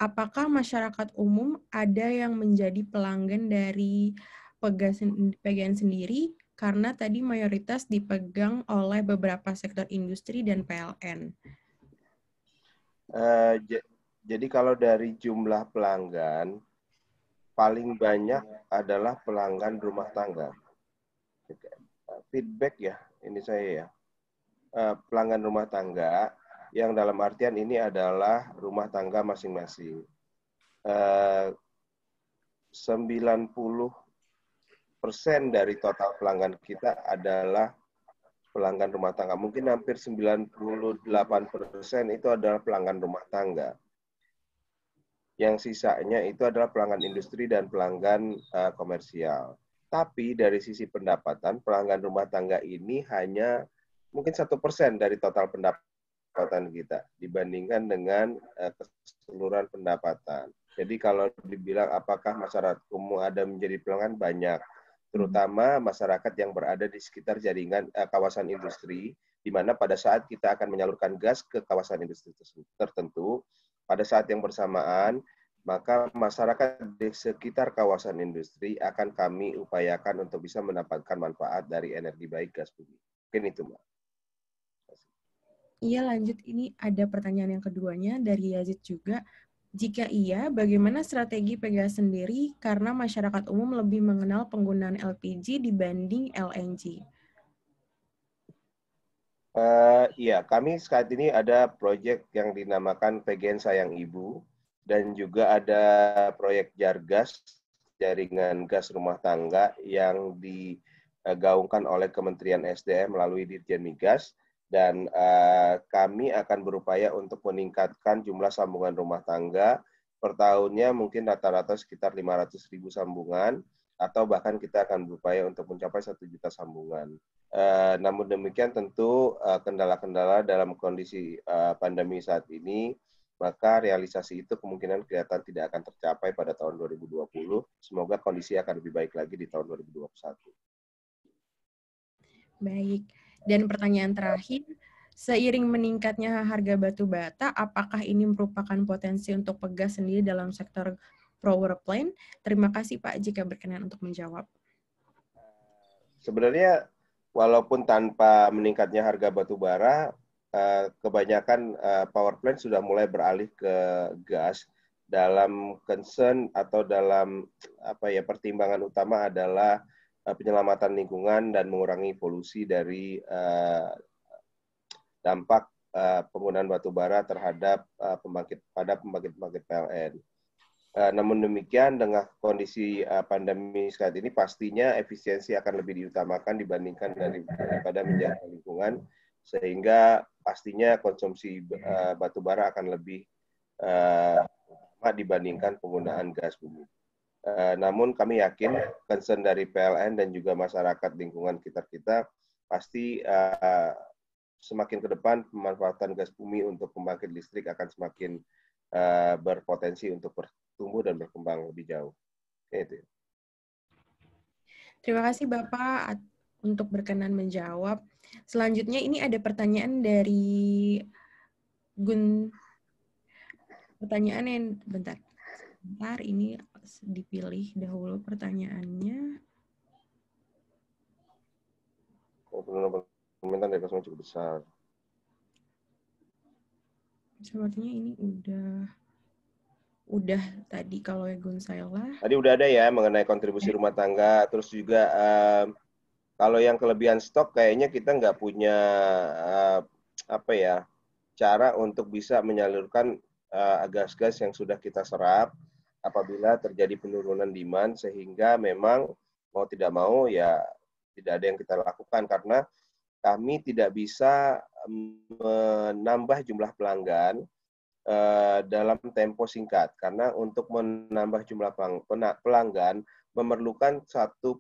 apakah masyarakat umum ada yang menjadi pelanggan dari PGN sendiri karena tadi mayoritas dipegang oleh beberapa sektor industri dan PLN. Uh, eh, jadi kalau dari jumlah pelanggan paling banyak adalah pelanggan rumah tangga. Feedback ya, ini saya ya. Eh, pelanggan rumah tangga yang dalam artian ini adalah rumah tangga masing-masing. 90 eh, persen dari total pelanggan kita adalah pelanggan rumah tangga. Mungkin hampir 98 persen itu adalah pelanggan rumah tangga yang sisanya itu adalah pelanggan industri dan pelanggan uh, komersial. Tapi dari sisi pendapatan, pelanggan rumah tangga ini hanya mungkin satu persen dari total pendapatan kita dibandingkan dengan uh, keseluruhan pendapatan. Jadi kalau dibilang apakah masyarakat umum ada menjadi pelanggan banyak, terutama masyarakat yang berada di sekitar jaringan uh, kawasan industri, di mana pada saat kita akan menyalurkan gas ke kawasan industri tertentu, pada saat yang bersamaan, maka masyarakat di sekitar kawasan industri akan kami upayakan untuk bisa mendapatkan manfaat dari energi baik gas bumi. Mungkin itu, Mbak. Iya, lanjut. Ini ada pertanyaan yang keduanya dari Yazid juga. Jika iya, bagaimana strategi PGA sendiri karena masyarakat umum lebih mengenal penggunaan LPG dibanding LNG? Uh, iya, kami saat ini ada proyek yang dinamakan PGN Sayang Ibu dan juga ada proyek Jargas jaringan gas rumah tangga yang digaungkan oleh Kementerian SDM melalui Dirjen Migas dan uh, kami akan berupaya untuk meningkatkan jumlah sambungan rumah tangga per tahunnya mungkin rata-rata sekitar 500 ribu sambungan atau bahkan kita akan berupaya untuk mencapai satu juta sambungan. Uh, namun demikian tentu eh, kendala-kendala uh, dalam kondisi uh, pandemi saat ini maka realisasi itu kemungkinan kelihatan tidak akan tercapai pada tahun 2020. Semoga kondisi akan lebih baik lagi di tahun 2021. Baik. Dan pertanyaan terakhir, seiring meningkatnya harga batu bata, apakah ini merupakan potensi untuk pegas sendiri dalam sektor power plant? Terima kasih Pak jika berkenan untuk menjawab. Sebenarnya walaupun tanpa meningkatnya harga batu bara, eh, kebanyakan eh, power plant sudah mulai beralih ke gas dalam concern atau dalam apa ya pertimbangan utama adalah eh, penyelamatan lingkungan dan mengurangi polusi dari dampak uh, penggunaan batu bara terhadap pembangkit pada pembangkit-pembangkit PLN. Eh, namun demikian dengan kondisi eh, pandemi saat ini pastinya efisiensi akan lebih diutamakan dibandingkan daripada menjaga lingkungan sehingga pastinya konsumsi batubara eh, batu bara akan lebih dibandingkan penggunaan gas bumi. namun kami yakin concern dari PLN dan juga masyarakat lingkungan sekitar kita pasti semakin ke depan pemanfaatan gas bumi untuk pembangkit listrik akan semakin berpotensi untuk tumbuh dan berkembang lebih jauh. itu. Ya. Terima kasih Bapak untuk berkenan menjawab. Selanjutnya ini ada pertanyaan dari Gun pertanyaan yang bentar. Bentar ini dipilih dahulu pertanyaannya. Oh, permintaan dari cukup besar. Sepertinya ini udah udah tadi kalau yang lah. Tadi udah ada ya mengenai kontribusi eh. rumah tangga, terus juga um, kalau yang kelebihan stok kayaknya kita nggak punya uh, apa ya cara untuk bisa menyalurkan gas eh, gas-gas yang sudah kita serap apabila terjadi penurunan demand sehingga memang mau tidak mau ya tidak ada yang kita lakukan karena kami tidak bisa menambah jumlah pelanggan Eh, dalam tempo singkat karena untuk menambah jumlah pelanggan memerlukan satu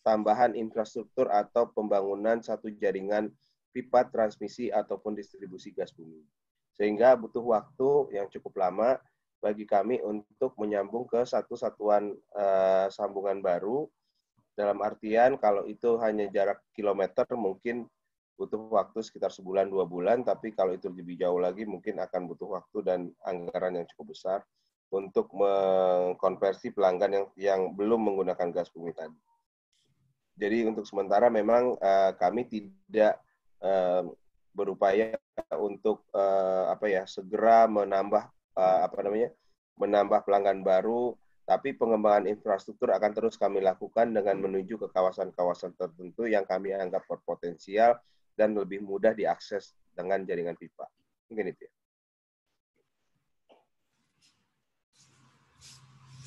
tambahan infrastruktur atau pembangunan satu jaringan pipa transmisi ataupun distribusi gas bumi. Sehingga butuh waktu yang cukup lama bagi kami untuk menyambung ke satu satuan uh, eh, sambungan baru dalam artian kalau itu hanya jarak kilometer mungkin butuh waktu sekitar sebulan dua bulan, tapi kalau itu lebih jauh lagi mungkin akan butuh waktu dan anggaran yang cukup besar untuk mengkonversi pelanggan yang yang belum menggunakan gas bumi tadi. Jadi untuk sementara memang uh, kami tidak uh, berupaya untuk uh, apa ya segera menambah uh, apa namanya menambah pelanggan baru tapi pengembangan infrastruktur akan terus kami lakukan dengan menuju ke kawasan-kawasan tertentu yang kami anggap berpotensial dan lebih mudah diakses dengan jaringan pipa. Mungkin itu ya.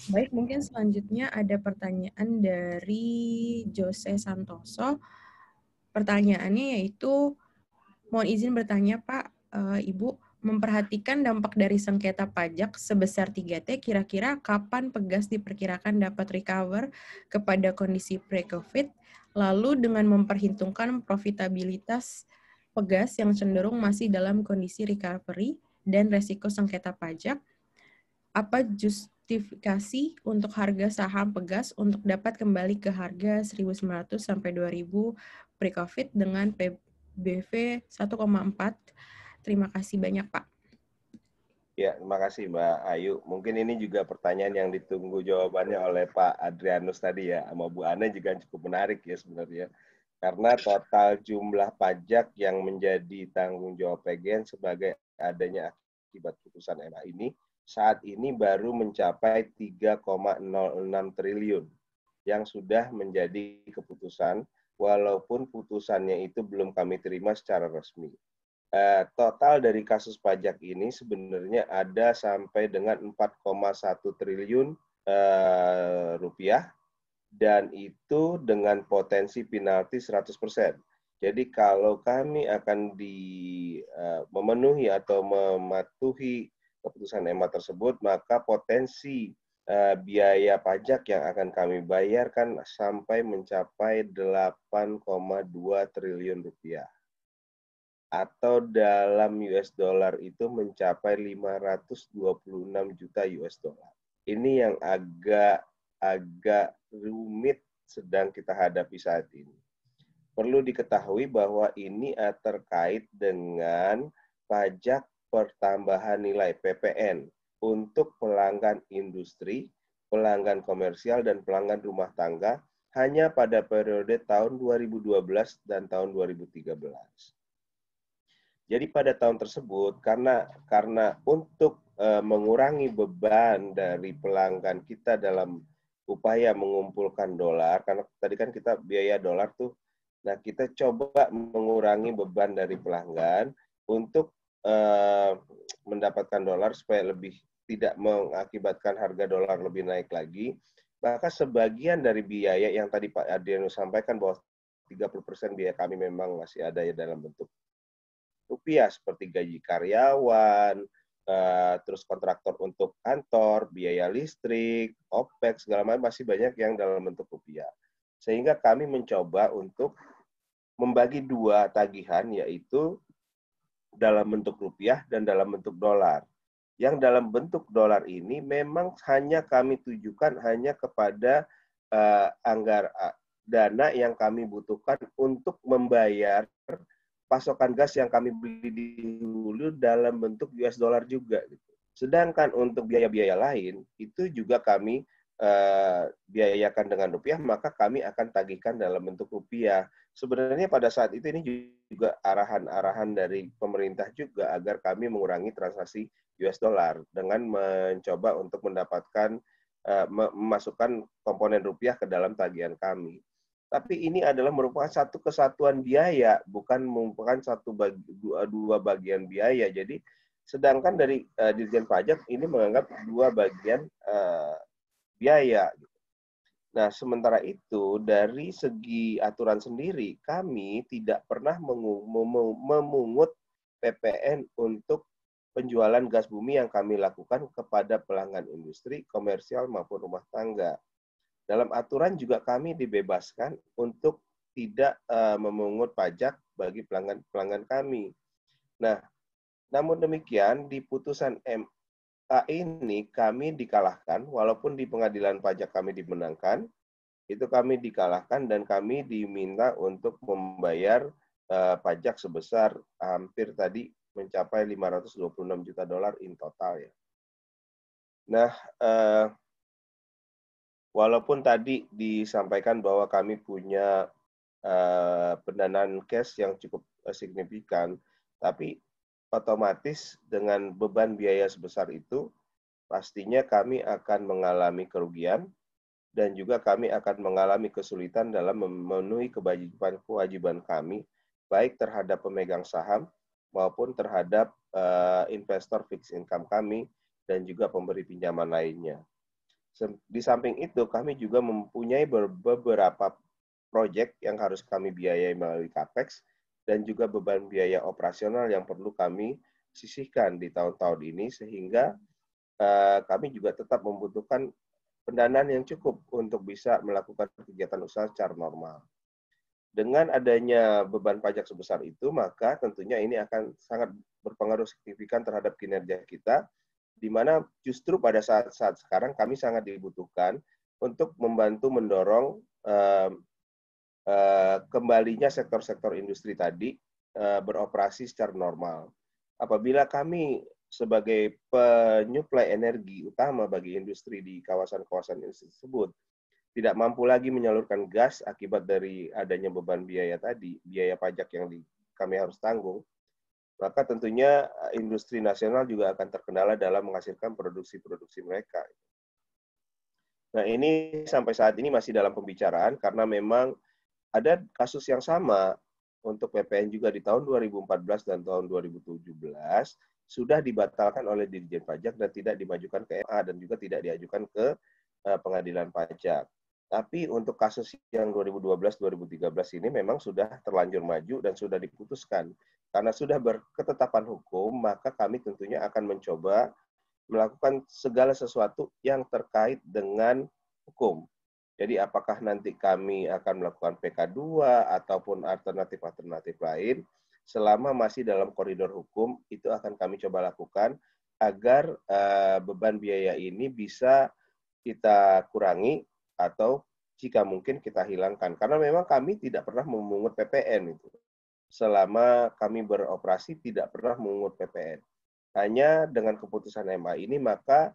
Baik, mungkin selanjutnya ada pertanyaan dari Jose Santoso. Pertanyaannya yaitu, mohon izin bertanya Pak, e, Ibu, memperhatikan dampak dari sengketa pajak sebesar 3T, kira-kira kapan Pegas diperkirakan dapat recover kepada kondisi pre-COVID? lalu dengan memperhitungkan profitabilitas pegas yang cenderung masih dalam kondisi recovery dan resiko sengketa pajak, apa justifikasi untuk harga saham pegas untuk dapat kembali ke harga 1.900 sampai 2.000 pre-COVID dengan PBV 1,4? Terima kasih banyak, Pak. Ya, terima kasih Mbak Ayu. Mungkin ini juga pertanyaan yang ditunggu jawabannya oleh Pak Adrianus tadi ya, sama Bu Ana juga cukup menarik ya sebenarnya. Karena total jumlah pajak yang menjadi tanggung jawab PGN sebagai adanya akibat putusan MA ini saat ini baru mencapai 3,06 triliun yang sudah menjadi keputusan walaupun putusannya itu belum kami terima secara resmi. Eh, total dari kasus pajak ini sebenarnya ada sampai dengan 4,1 triliun eh, rupiah dan itu dengan potensi penalti 100%. Jadi kalau kami akan di uh, memenuhi atau mematuhi keputusan EMA tersebut, maka potensi uh, biaya pajak yang akan kami bayarkan sampai mencapai 8,2 triliun rupiah atau dalam US dollar itu mencapai 526 juta US dollar. Ini yang agak agak rumit sedang kita hadapi saat ini. Perlu diketahui bahwa ini terkait dengan pajak pertambahan nilai PPN untuk pelanggan industri, pelanggan komersial dan pelanggan rumah tangga hanya pada periode tahun 2012 dan tahun 2013 jadi pada tahun tersebut karena karena untuk uh, mengurangi beban dari pelanggan kita dalam upaya mengumpulkan dolar karena tadi kan kita biaya dolar tuh. Nah, kita coba mengurangi beban dari pelanggan untuk uh, mendapatkan dolar supaya lebih tidak mengakibatkan harga dolar lebih naik lagi. Maka sebagian dari biaya yang tadi Pak Adriano sampaikan bahwa 30% biaya kami memang masih ada ya dalam bentuk rupiah seperti gaji karyawan, eh, terus kontraktor untuk kantor, biaya listrik, OPEX, segala macam masih banyak yang dalam bentuk rupiah. Sehingga kami mencoba untuk membagi dua tagihan yaitu dalam bentuk rupiah dan dalam bentuk dolar. Yang dalam bentuk dolar ini memang hanya kami tujukan hanya kepada uh, anggar eh, dana yang kami butuhkan untuk membayar pasokan gas yang kami beli di hulu dalam bentuk US dollar juga. Gitu. Sedangkan untuk biaya-biaya lain itu juga kami uh, biayakan dengan rupiah, maka kami akan tagihkan dalam bentuk rupiah. Sebenarnya pada saat itu ini juga arahan-arahan dari pemerintah juga agar kami mengurangi transaksi US dollar dengan mencoba untuk mendapatkan uh, memasukkan komponen rupiah ke dalam tagihan kami tapi ini adalah merupakan satu kesatuan biaya, bukan merupakan satu bagi, dua, dua bagian biaya. Jadi, sedangkan dari uh, Dirjen Pajak ini menganggap dua bagian uh, biaya. Nah, sementara itu dari segi aturan sendiri, kami tidak pernah memungut PPN untuk penjualan gas bumi yang kami lakukan kepada pelanggan industri, komersial maupun rumah tangga. Dalam aturan juga kami dibebaskan untuk tidak uh, memungut pajak bagi pelanggan-pelanggan kami. Nah, namun demikian di putusan MA ini kami dikalahkan walaupun di pengadilan pajak kami dimenangkan, itu kami dikalahkan dan kami diminta untuk membayar uh, pajak sebesar hampir tadi mencapai 526 juta dolar in total ya. Nah, uh, Walaupun tadi disampaikan bahwa kami punya uh, pendanaan cash yang cukup eh, signifikan, tapi otomatis dengan beban biaya sebesar itu, pastinya kami akan mengalami kerugian dan juga kami akan mengalami kesulitan dalam memenuhi kewajiban kewajiban kami baik terhadap pemegang saham maupun terhadap uh, investor fixed income kami dan juga pemberi pinjaman lainnya. Di samping itu, kami juga mempunyai beberapa proyek yang harus kami biayai melalui CAPEX dan juga beban biaya operasional yang perlu kami sisihkan di tahun-tahun ini sehingga eh, kami juga tetap membutuhkan pendanaan yang cukup untuk bisa melakukan kegiatan usaha secara normal. Dengan adanya beban pajak sebesar itu, maka tentunya ini akan sangat berpengaruh signifikan terhadap kinerja kita di mana justru pada saat-saat sekarang kami sangat dibutuhkan untuk membantu mendorong uh, uh, kembalinya sektor-sektor industri tadi uh, beroperasi secara normal. Apabila kami sebagai penyuplai energi utama bagi industri di kawasan-kawasan industri tersebut tidak mampu lagi menyalurkan gas akibat dari adanya beban biaya tadi, biaya pajak yang di, kami harus tanggung, maka tentunya eh, industri nasional juga akan terkendala dalam menghasilkan produksi-produksi mereka. Nah, ini sampai saat ini masih dalam pembicaraan karena memang ada kasus yang sama untuk PPN juga di tahun 2014 dan tahun 2017 sudah dibatalkan oleh Dirjen Pajak dan tidak dimajukan ke MA dan juga tidak diajukan ke eh, pengadilan pajak. Tapi untuk kasus yang 2012-2013 ini memang sudah terlanjur maju dan sudah diputuskan karena sudah berketetapan hukum, maka kami tentunya akan mencoba melakukan segala sesuatu yang terkait dengan hukum. Jadi apakah nanti kami akan melakukan PK2 ataupun alternatif-alternatif lain, selama masih dalam koridor hukum, itu akan kami coba lakukan agar uh, beban biaya ini bisa kita kurangi atau jika mungkin kita hilangkan. Karena memang kami tidak pernah memungut PPN itu selama kami beroperasi tidak pernah mengungut PPN. Hanya dengan keputusan MA ini maka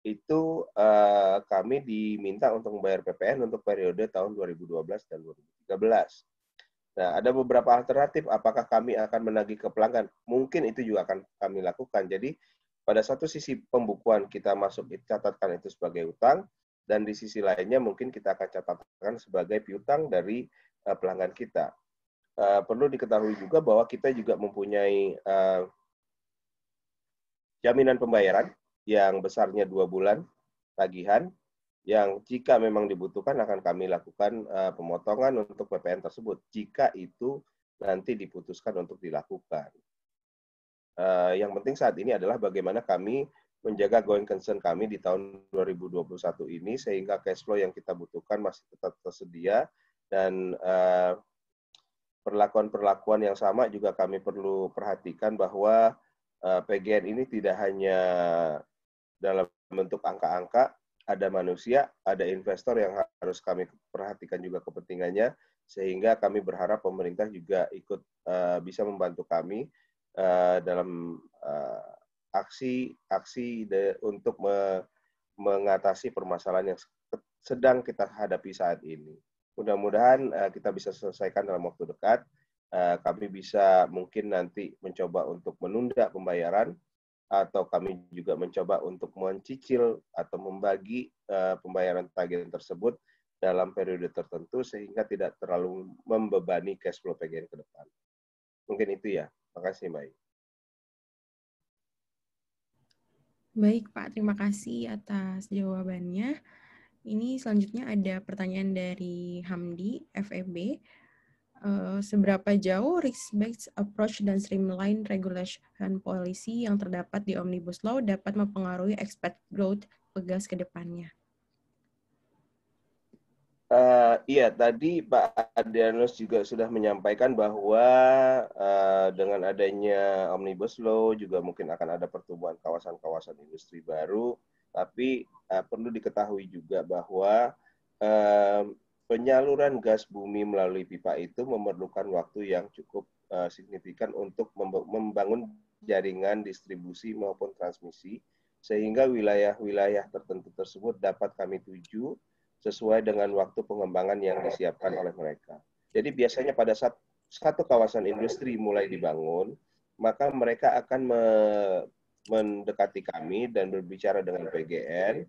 itu eh, kami diminta untuk membayar PPN untuk periode tahun 2012 dan 2013. Nah, ada beberapa alternatif apakah kami akan menagih ke pelanggan. Mungkin itu juga akan kami lakukan. Jadi pada satu sisi pembukuan kita masuk catatkan itu sebagai utang dan di sisi lainnya mungkin kita akan catatkan sebagai piutang dari eh, pelanggan kita. Eh, perlu diketahui juga bahwa kita juga mempunyai uh, jaminan pembayaran yang besarnya dua bulan tagihan yang jika memang dibutuhkan akan kami lakukan uh, pemotongan untuk PPN tersebut jika itu nanti diputuskan untuk dilakukan. Uh, yang penting saat ini adalah bagaimana kami menjaga going concern kami di tahun 2021 ini sehingga cash flow yang kita butuhkan masih tetap tersedia dan uh, perlakuan-perlakuan yang sama juga kami perlu perhatikan bahwa eh, PGN ini tidak hanya dalam bentuk angka-angka, ada manusia, ada investor yang harus kami perhatikan juga kepentingannya, sehingga kami berharap pemerintah juga ikut eh, bisa membantu kami eh, dalam aksi-aksi untuk mengatasi permasalahan yang sedang kita hadapi saat ini mudah-mudahan uh, kita bisa selesaikan dalam waktu dekat. Uh, kami bisa mungkin nanti mencoba untuk menunda pembayaran atau kami juga mencoba untuk mencicil atau membagi uh, pembayaran tagihan tersebut dalam periode tertentu sehingga tidak terlalu membebani cash flow PGN ke depan. Mungkin itu ya. Makasih, Mbak. Baik, Pak. Terima kasih atas jawabannya. Ini selanjutnya ada pertanyaan dari Hamdi, FEB. Uh, eh, seberapa jauh risk-based approach dan streamline regulation policy yang terdapat di Omnibus Law dapat mempengaruhi expect growth pegas ke depannya? Uh, iya, tadi Pak Adrianus juga sudah menyampaikan bahwa uh, dengan adanya Omnibus Law juga mungkin akan ada pertumbuhan kawasan-kawasan industri baru. Tapi uh, perlu diketahui juga bahwa uh, penyaluran gas bumi melalui pipa itu memerlukan waktu yang cukup uh, signifikan untuk membangun jaringan distribusi maupun transmisi sehingga wilayah-wilayah tertentu tersebut dapat kami tuju sesuai dengan waktu pengembangan yang disiapkan oleh mereka. Jadi biasanya pada saat satu kawasan industri mulai dibangun, maka mereka akan me mendekati kami dan berbicara dengan PGN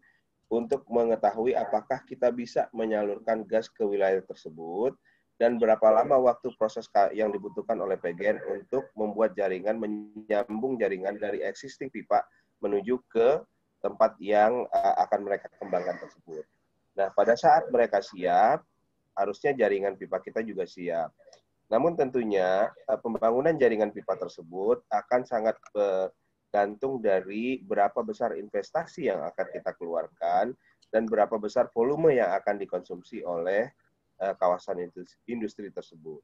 untuk mengetahui apakah kita bisa menyalurkan gas ke wilayah tersebut dan berapa lama waktu proses yang dibutuhkan oleh PGN untuk membuat jaringan menyambung jaringan dari existing pipa menuju ke tempat yang eh, akan mereka kembangkan tersebut. Nah, pada saat mereka siap, harusnya jaringan pipa kita juga siap. Namun tentunya eh, pembangunan jaringan pipa tersebut akan sangat tergantung dari berapa besar investasi yang akan kita keluarkan dan berapa besar volume yang akan dikonsumsi oleh uh, kawasan industri, tersebut.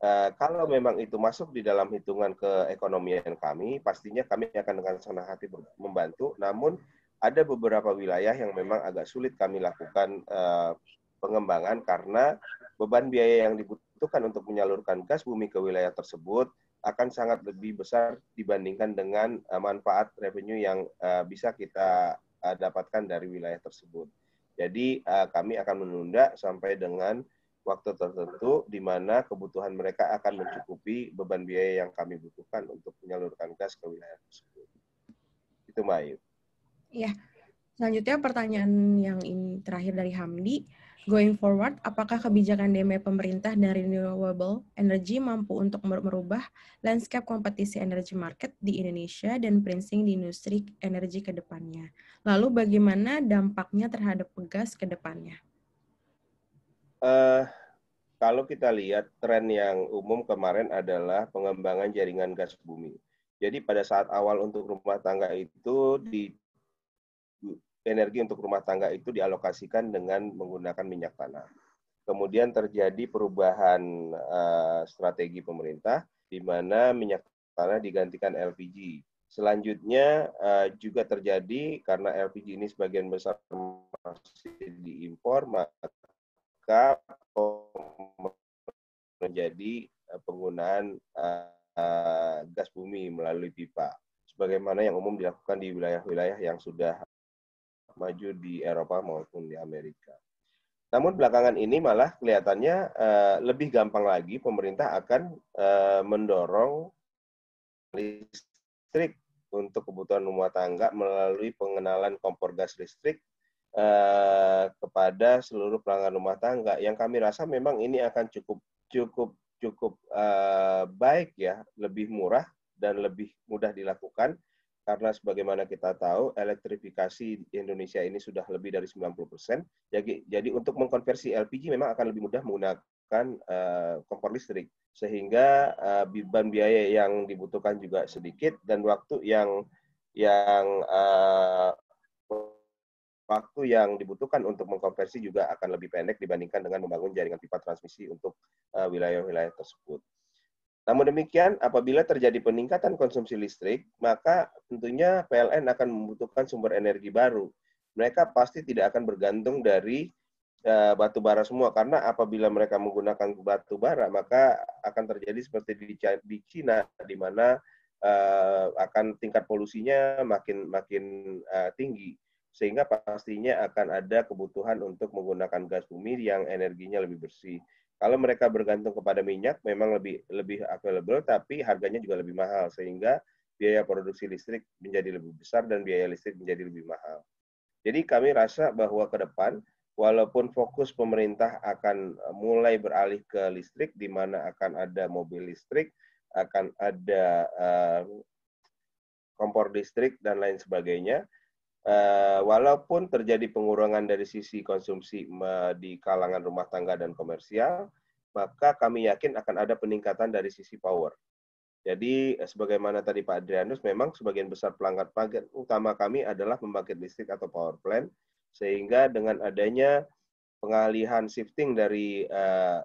Uh, kalau memang itu masuk di dalam hitungan keekonomian kami, pastinya kami akan dengan senang hati membantu. Namun ada beberapa wilayah yang memang agak sulit kami lakukan uh, pengembangan karena beban biaya yang dibutuhkan untuk menyalurkan gas bumi ke wilayah tersebut akan sangat lebih besar dibandingkan dengan eh, manfaat revenue yang eh, bisa kita eh, dapatkan dari wilayah tersebut. Jadi kami akan menunda sampai dengan waktu tertentu di mana kebutuhan mereka akan mencukupi beban biaya yang kami butuhkan untuk menyalurkan gas ke wilayah tersebut. Itu Mbak Ayu. Iya. Selanjutnya pertanyaan yang ini terakhir dari Hamdi. Going forward, apakah kebijakan DME pemerintah dan renewable energy mampu untuk merubah landscape kompetisi energi market di Indonesia dan prinsing di industri energi ke depannya? Lalu bagaimana dampaknya terhadap pegas ke depannya? Uh, kalau kita lihat tren yang umum kemarin adalah pengembangan jaringan gas bumi. Jadi pada saat awal untuk rumah tangga itu di energi untuk rumah tangga itu dialokasikan dengan menggunakan minyak tanah. Kemudian terjadi perubahan uh, strategi pemerintah di mana minyak tanah digantikan LPG. Selanjutnya uh, juga terjadi karena LPG ini sebagian besar masih diimpor, maka menjadi eh, penggunaan uh, uh, gas bumi melalui pipa sebagaimana yang umum dilakukan di wilayah-wilayah yang sudah maju di Eropa maupun di Amerika. Namun belakangan ini malah kelihatannya uh, lebih gampang lagi pemerintah akan uh, mendorong listrik untuk kebutuhan rumah tangga melalui pengenalan kompor gas listrik uh, kepada seluruh pelanggan rumah tangga. Yang kami rasa memang ini akan cukup cukup cukup uh, baik ya, lebih murah dan lebih mudah dilakukan karena sebagaimana kita tahu elektrifikasi Indonesia ini sudah lebih dari 90 persen. Jadi, jadi untuk mengkonversi LPG memang akan lebih mudah menggunakan uh, kompor listrik, sehingga uh, beban biaya yang dibutuhkan juga sedikit dan waktu yang yang uh, waktu yang dibutuhkan untuk mengkonversi juga akan lebih pendek dibandingkan dengan membangun jaringan pipa transmisi untuk wilayah-wilayah uh, wilayah -wilayah tersebut. Namun demikian, apabila terjadi peningkatan konsumsi listrik, maka tentunya PLN akan membutuhkan sumber energi baru. Mereka pasti tidak akan bergantung dari eh, batu bara semua karena apabila mereka menggunakan batu bara maka akan terjadi seperti di, di Cina di mana eh, akan tingkat polusinya makin makin eh, tinggi sehingga pastinya akan ada kebutuhan untuk menggunakan gas bumi yang energinya lebih bersih. Kalau mereka bergantung kepada minyak, memang lebih lebih available, tapi harganya juga lebih mahal, sehingga biaya produksi listrik menjadi lebih besar dan biaya listrik menjadi lebih mahal. Jadi kami rasa bahwa ke depan, walaupun fokus pemerintah akan mulai beralih ke listrik, di mana akan ada mobil listrik, akan ada uh, kompor listrik dan lain sebagainya, Eh, walaupun terjadi pengurangan dari sisi konsumsi di kalangan rumah tangga dan komersial, maka kami yakin akan ada peningkatan dari sisi power. Jadi eh, sebagaimana tadi Pak Adrianus, memang sebagian besar pelanggan pelanggan utama kami adalah pembangkit listrik atau power plant, sehingga dengan adanya pengalihan shifting dari uh,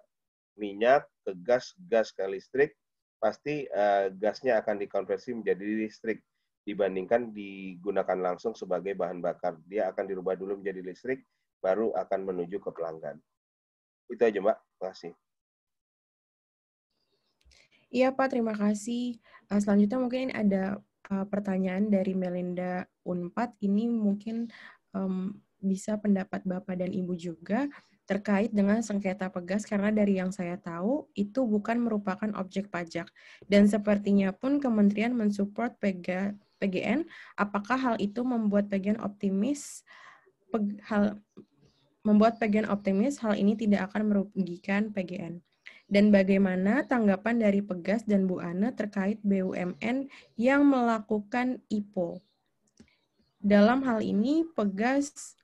minyak ke gas, gas ke listrik, pasti uh, gasnya akan dikonversi menjadi listrik dibandingkan digunakan langsung sebagai bahan bakar. Dia akan dirubah dulu menjadi listrik, baru akan menuju ke pelanggan. Itu aja, Mbak. Terima kasih. Iya, Pak. Terima kasih. Eh, selanjutnya mungkin ada eh, pertanyaan dari Melinda Unpad. Ini mungkin bisa pendapat Bapak dan Ibu juga terkait dengan sengketa pegas karena dari yang saya tahu itu bukan merupakan objek pajak dan sepertinya pun kementerian mensupport pegas PGN, apakah hal itu membuat PGN optimis peg, hal membuat PGN optimis hal ini tidak akan merugikan PGN? Dan bagaimana tanggapan dari Pegas dan Bu Ana terkait BUMN yang melakukan IPO? Dalam hal ini Pegas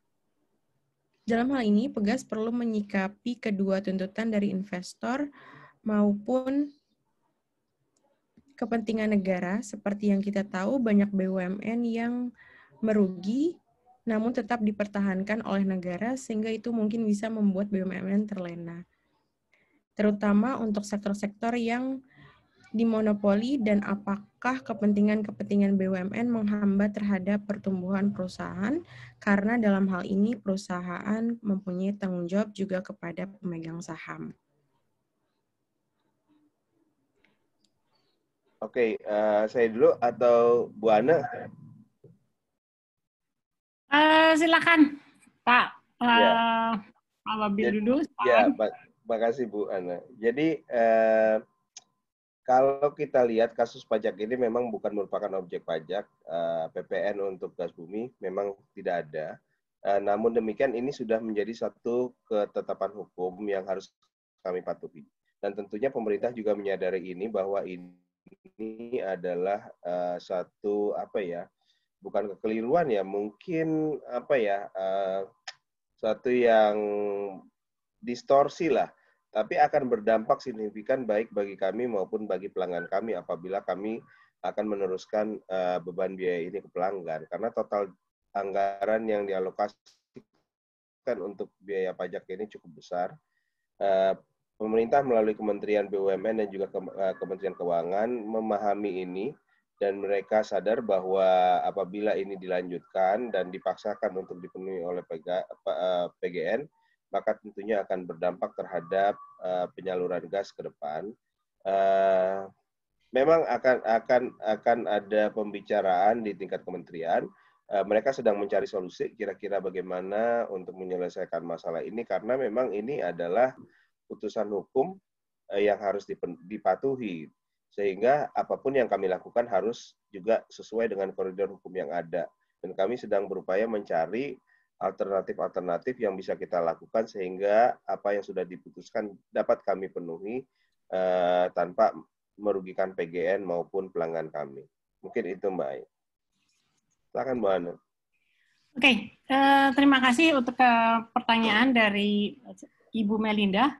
dalam hal ini Pegas perlu menyikapi kedua tuntutan dari investor maupun kepentingan negara, seperti yang kita tahu banyak BUMN yang merugi namun tetap dipertahankan oleh negara sehingga itu mungkin bisa membuat BUMN terlena. Terutama untuk sektor-sektor yang dimonopoli dan apakah kepentingan-kepentingan BUMN menghambat terhadap pertumbuhan perusahaan karena dalam hal ini perusahaan mempunyai tanggung jawab juga kepada pemegang saham. Oke, okay, uh, eh, saya dulu atau Bu Ana? Uh, silakan, Pak. Uh, ya. Pak dulu. Ya, kasih Bu Ana. Jadi uh, kalau kita lihat kasus pajak ini memang bukan merupakan objek pajak uh, PPN untuk gas bumi memang tidak ada. Uh, namun demikian ini sudah menjadi satu ketetapan hukum yang harus kami patuhi. Dan tentunya pemerintah juga menyadari ini bahwa ini ini adalah uh, satu apa ya bukan kekeliruan ya mungkin apa ya uh, satu yang distorsi lah tapi akan berdampak signifikan baik bagi kami maupun bagi pelanggan kami apabila kami akan meneruskan uh, beban biaya ini ke pelanggan karena total anggaran yang dialokasikan untuk biaya pajak ini cukup besar. Uh, Pemerintah melalui Kementerian BUMN dan juga eh, Kementerian Keuangan memahami ini dan mereka sadar bahwa apabila ini dilanjutkan dan dipaksakan untuk dipenuhi oleh PGN, eh, maka tentunya akan berdampak terhadap eh, penyaluran gas ke depan. memang akan akan akan ada pembicaraan di tingkat kementerian. mereka sedang mencari solusi kira-kira bagaimana untuk menyelesaikan masalah ini karena memang ini adalah putusan hukum eh, yang harus dipatuhi. Sehingga apapun yang kami lakukan harus juga sesuai dengan koridor hukum yang ada. Dan kami sedang berupaya mencari alternatif-alternatif yang bisa kita lakukan sehingga apa yang sudah diputuskan dapat kami penuhi eh, tanpa merugikan PGN maupun pelanggan kami. Mungkin itu Mbak Ayu. Silakan Mbak Anu. Oke, okay. uh, eh, terima kasih untuk uh, pertanyaan dari Ibu Melinda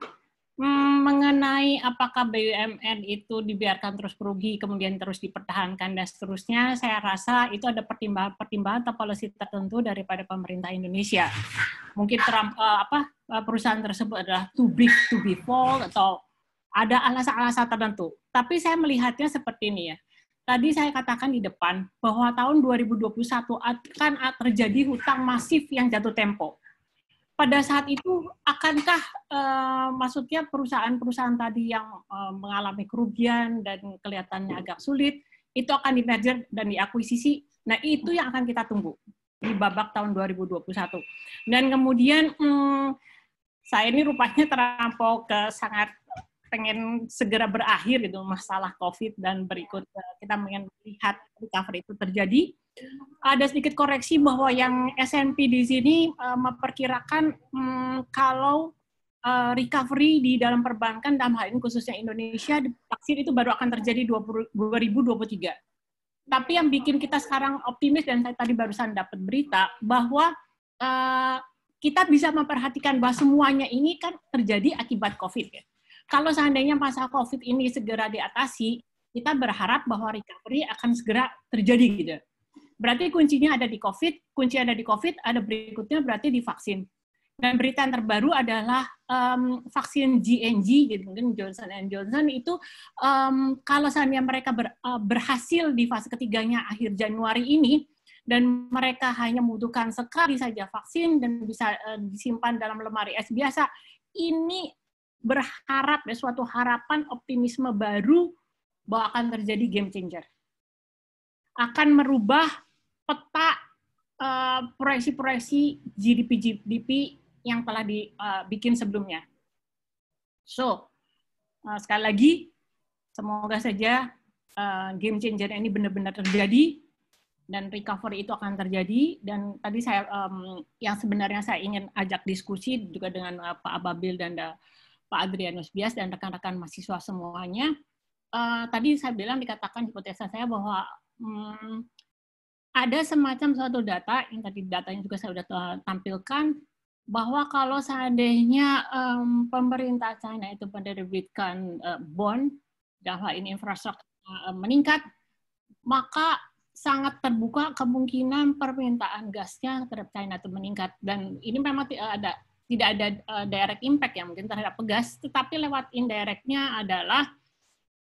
hmm, mengenai apakah BUMN itu dibiarkan terus merugi kemudian terus dipertahankan dan seterusnya saya rasa itu ada pertimbangan-pertimbangan atau policy tertentu daripada pemerintah Indonesia mungkin Trump, uh, apa eh, perusahaan tersebut adalah too big to be fall atau ada alasan-alasan tertentu tapi saya melihatnya seperti ini ya Tadi saya katakan di depan bahwa tahun 2021 akan terjadi hutang masif yang jatuh tempo pada saat itu akankah uh, maksudnya perusahaan-perusahaan tadi yang uh, mengalami kerugian dan kelihatannya agak sulit itu akan di merger dan diakuisisi. Nah, itu yang akan kita tunggu di babak tahun 2021. Dan kemudian hmm, saya ini rupanya terampau ke sangat pengen segera berakhir gitu masalah COVID dan berikut eh, kita ingin melihat recovery itu terjadi. Ada sedikit koreksi bahwa yang S&P di sini uh, memperkirakan um, kalau uh, recovery di dalam perbankan dalam hal ini khususnya Indonesia vaksin itu baru akan terjadi 20, 2023. Tapi yang bikin kita sekarang optimis dan saya tadi barusan dapat berita bahwa uh, kita bisa memperhatikan bahwa semuanya ini kan terjadi akibat COVID ya. Kalau seandainya masa COVID ini segera diatasi, kita berharap bahwa recovery akan segera terjadi gitu. Berarti kuncinya ada di COVID, kunci ada di COVID, ada berikutnya berarti di vaksin. Dan berita yang terbaru adalah um, vaksin GNG, gitu, mungkin Johnson Johnson itu um, kalau seandainya mereka ber, uh, berhasil di fase ketiganya akhir Januari ini, dan mereka hanya membutuhkan sekali saja vaksin dan bisa uh, disimpan dalam lemari es biasa, ini berharap ya suatu harapan optimisme baru bahwa akan terjadi game changer. Akan merubah peta uh, proyeksi-proyeksi GDP-GDP yang telah dibikin eh, uh, sebelumnya. So, uh, sekali lagi, semoga saja uh, game changer ini benar-benar terjadi dan recovery itu akan terjadi dan tadi saya um, yang sebenarnya saya ingin ajak diskusi juga dengan uh, Pak Ababil dan uh, Pak Adrianus Bias dan rekan-rekan mahasiswa semuanya. Uh, tadi saya bilang dikatakan hipotesa saya bahwa hmm, ada semacam suatu data yang tadi datanya juga saya sudah eh, tampilkan bahwa kalau seandainya um, pemerintah China itu menerbitkan uh, bond dalam ini infrastruktur uh, meningkat, maka sangat terbuka kemungkinan permintaan gasnya terhadap China itu meningkat dan ini memang ada tidak ada uh, direct impact ya mungkin terhadap pegas, tetapi lewat indirectnya adalah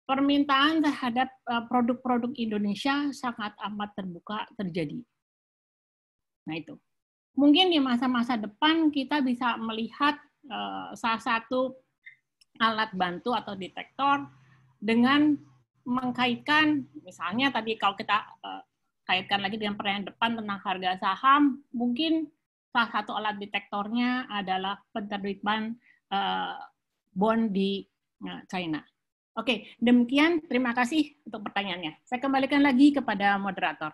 permintaan terhadap eh, produk-produk Indonesia sangat amat terbuka terjadi. Nah itu. Mungkin di masa-masa depan kita bisa melihat uh, salah satu alat bantu atau detektor dengan mengkaitkan, misalnya tadi kalau kita uh, kaitkan lagi dengan pertanyaan depan tentang harga saham, mungkin salah satu alat detektornya adalah penerbitan uh, eh, bond di eh, China. Oke, demikian terima kasih untuk pertanyaannya. Saya kembalikan lagi kepada moderator.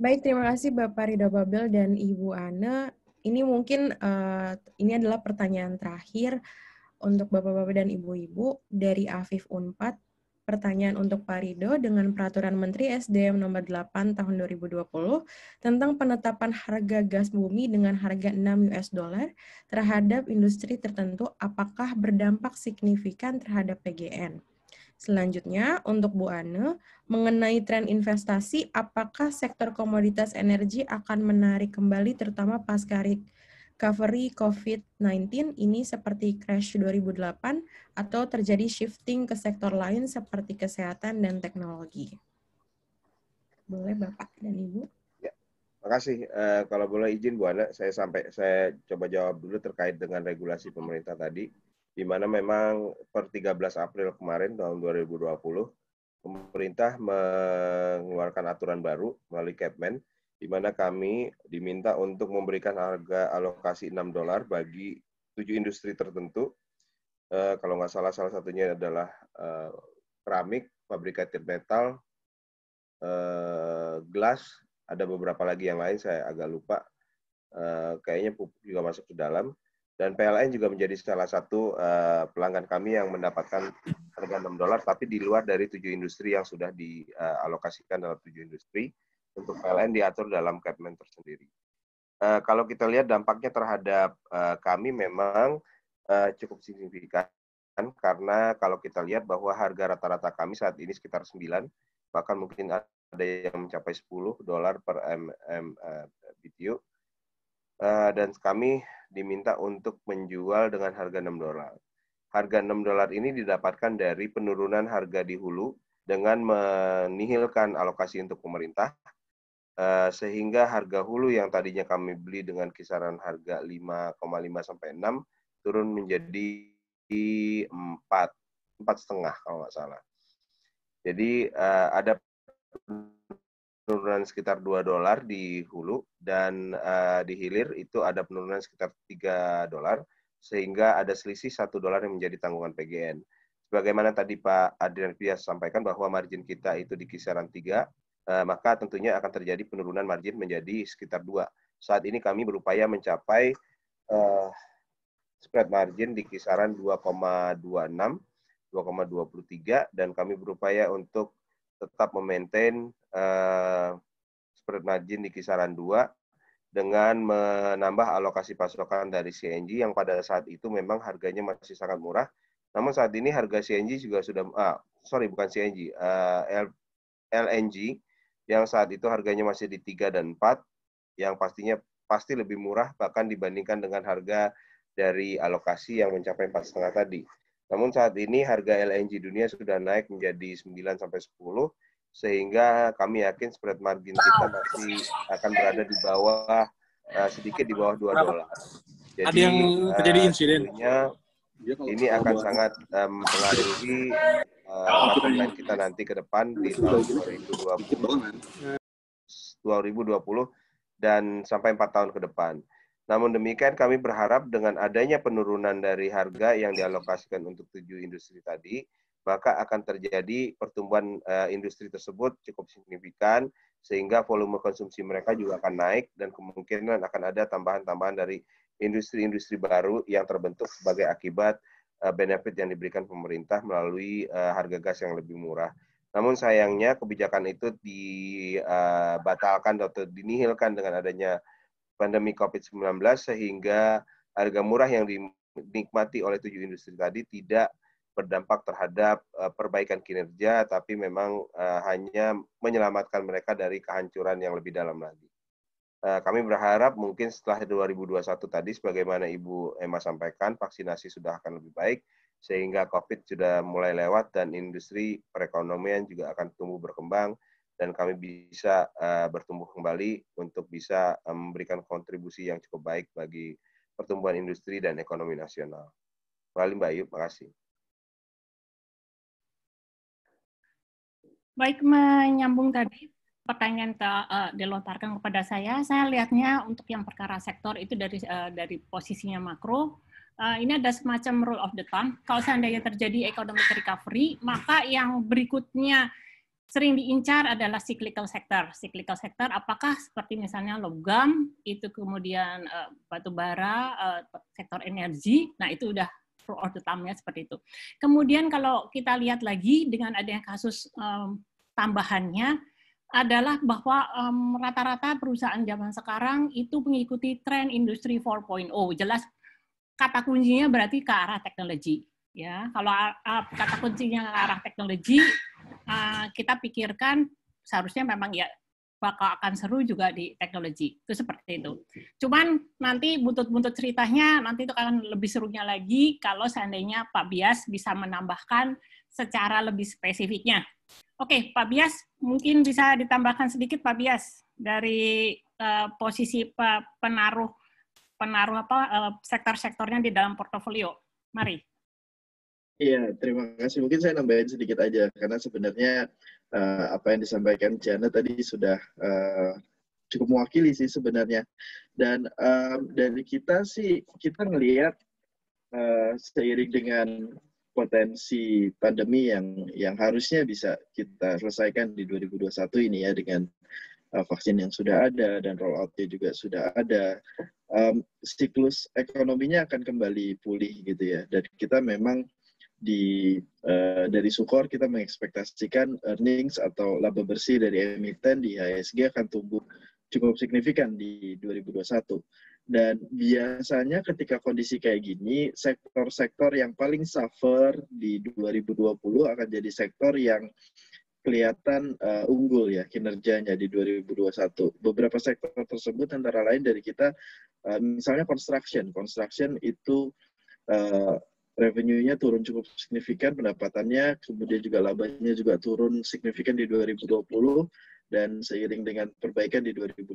Baik, terima kasih Bapak Ridho Babel dan Ibu Ana. Ini mungkin uh, ini adalah pertanyaan terakhir untuk Bapak-bapak dan Ibu-ibu dari Afif Unpad Pertanyaan untuk Pak Rido dengan Peraturan Menteri SDM Nomor 8 Tahun 2020 tentang penetapan harga gas bumi dengan harga 6 US dollar terhadap industri tertentu apakah berdampak signifikan terhadap PGN? Selanjutnya, untuk Bu Ane, mengenai tren investasi, apakah sektor komoditas energi akan menarik kembali terutama pasca recovery COVID-19 ini seperti crash 2008 atau terjadi shifting ke sektor lain seperti kesehatan dan teknologi. Boleh Bapak dan Ibu? Ya, makasih. Uh, kalau boleh izin Bu Ana, saya sampai saya coba jawab dulu terkait dengan regulasi pemerintah tadi di mana memang per 13 April kemarin tahun 2020 pemerintah mengeluarkan aturan baru melalui Kepmen di mana kami diminta untuk memberikan harga alokasi 6 dolar bagi tujuh industri tertentu. Uh, kalau nggak salah, salah satunya adalah uh, keramik, fabrikatif metal, uh, gelas, ada beberapa lagi yang lain, saya agak lupa. Uh, kayaknya pupuk juga masuk ke dalam. Dan PLN juga menjadi salah satu uh, pelanggan kami yang mendapatkan harga 6 dolar, tapi di luar dari tujuh industri yang sudah dialokasikan dalam tujuh industri untuk PLN diatur dalam Kemen tersendiri. Uh, kalau kita lihat dampaknya terhadap uh, kami memang uh, cukup signifikan karena kalau kita lihat bahwa harga rata-rata kami saat ini sekitar 9 bahkan mungkin ada yang mencapai 10 dolar per mm BTU dan kami diminta untuk menjual dengan harga 6 dolar. Harga 6 dolar ini didapatkan dari penurunan harga di hulu dengan menihilkan alokasi untuk pemerintah Eh, sehingga harga hulu yang tadinya kami beli dengan kisaran harga 5,5 sampai 6 turun menjadi 4 empat setengah kalau nggak salah. Jadi uh, ada penurunan sekitar 2 dolar di hulu dan uh, di hilir itu ada penurunan sekitar 3 dolar sehingga ada selisih 1 dolar yang menjadi tanggungan PGN. Sebagaimana tadi Pak Adrian Pias sampaikan bahwa margin kita itu di kisaran 3, Eh, maka tentunya akan terjadi penurunan margin menjadi sekitar dua. Saat ini kami berupaya mencapai uh, spread margin di kisaran 2,26, 2,23 dan kami berupaya untuk tetap memaintain uh, spread margin di kisaran 2 dengan menambah alokasi pasokan dari CNG yang pada saat itu memang harganya masih sangat murah. Namun saat ini harga CNG juga sudah ah, sorry bukan CNG, uh, LNG yang saat itu harganya masih di 3 dan 4 yang pastinya pasti lebih murah bahkan dibandingkan dengan harga dari alokasi yang mencapai 4,5 tadi. Namun saat ini harga LNG dunia sudah naik menjadi 9 sampai 10 sehingga kami yakin spread margin kita masih akan berada di bawah eh, sedikit di bawah 2 dolar. Jadi, Ada yang terjadi insiden. Eh, ini akan sangat eh, mempengaruhi uh, kita nanti ke depan di tahun 2020. 2020 dan sampai empat tahun ke depan. Namun demikian kami berharap dengan adanya penurunan dari harga yang dialokasikan untuk tujuh industri tadi, maka akan terjadi pertumbuhan uh, industri tersebut cukup signifikan sehingga volume konsumsi mereka juga akan naik dan kemungkinan akan ada tambahan-tambahan dari industri-industri baru yang terbentuk sebagai akibat Eh, benefit yang diberikan pemerintah melalui eh, harga gas yang lebih murah. Namun sayangnya kebijakan itu dibatalkan eh, atau dinihilkan dengan adanya pandemi COVID-19 sehingga harga murah yang dinikmati oleh tujuh industri tadi tidak berdampak terhadap perbaikan kinerja tapi memang hanya menyelamatkan mereka dari kehancuran yang lebih dalam lagi. Eh, kami berharap mungkin setelah 2021 tadi sebagaimana Ibu Emma sampaikan vaksinasi sudah akan lebih baik sehingga Covid sudah mulai lewat dan industri perekonomian juga akan tumbuh berkembang dan kami bisa uh, bertumbuh kembali untuk bisa eh, memberikan kontribusi yang cukup baik bagi pertumbuhan industri dan ekonomi nasional. Kembali Mbak Ayu, makasih. Baik, menyambung tadi pertanyaan ke, uh, dilontarkan kepada saya, saya lihatnya untuk yang perkara sektor itu dari uh, dari posisinya makro. Uh, ini ada semacam rule of the thumb. Kalau seandainya terjadi economic recovery, maka yang berikutnya sering diincar adalah cyclical sector. Cyclical sector apakah seperti misalnya logam, itu kemudian uh, batu bara, uh, sektor energi. Nah, itu udah rule of the thumb-nya seperti itu. Kemudian kalau kita lihat lagi dengan adanya kasus um, tambahannya, adalah bahwa rata-rata um, perusahaan zaman sekarang itu mengikuti tren industri 4.0. Jelas kata kuncinya berarti ke arah teknologi. Ya, kalau uh, kata kuncinya ke arah teknologi, uh, kita pikirkan seharusnya memang ya bakal akan seru juga di teknologi. Itu seperti itu. Cuman nanti buntut-buntut ceritanya nanti itu akan lebih serunya lagi kalau seandainya Pak Bias bisa menambahkan secara lebih spesifiknya Oke, Pak Bias, mungkin bisa ditambahkan sedikit Pak Bias dari uh, posisi penaruh penaruh apa uh, sektor-sektornya di dalam portofolio. Mari. Iya, terima kasih. Mungkin saya nambahin sedikit aja karena sebenarnya uh, apa yang disampaikan Jana tadi sudah uh, cukup mewakili sih sebenarnya. Dan um, dari kita sih kita ngelihat uh, seiring dengan potensi pandemi yang yang harusnya bisa kita selesaikan di 2021 ini ya dengan uh, vaksin yang sudah ada dan roll rolloutnya juga sudah ada um, siklus ekonominya akan kembali pulih gitu ya dan kita memang di uh, dari Sukor kita mengekspektasikan earnings atau laba bersih dari emiten di HSG akan tumbuh cukup signifikan di 2021 dan biasanya ketika kondisi kayak gini, sektor-sektor yang paling suffer di 2020 akan jadi sektor yang kelihatan uh, unggul ya kinerjanya di 2021. Beberapa sektor tersebut antara lain dari kita, uh, misalnya construction. Construction itu uh, revenue-nya turun cukup signifikan, pendapatannya, kemudian juga labanya juga turun signifikan di 2020, dan seiring dengan perbaikan di 2021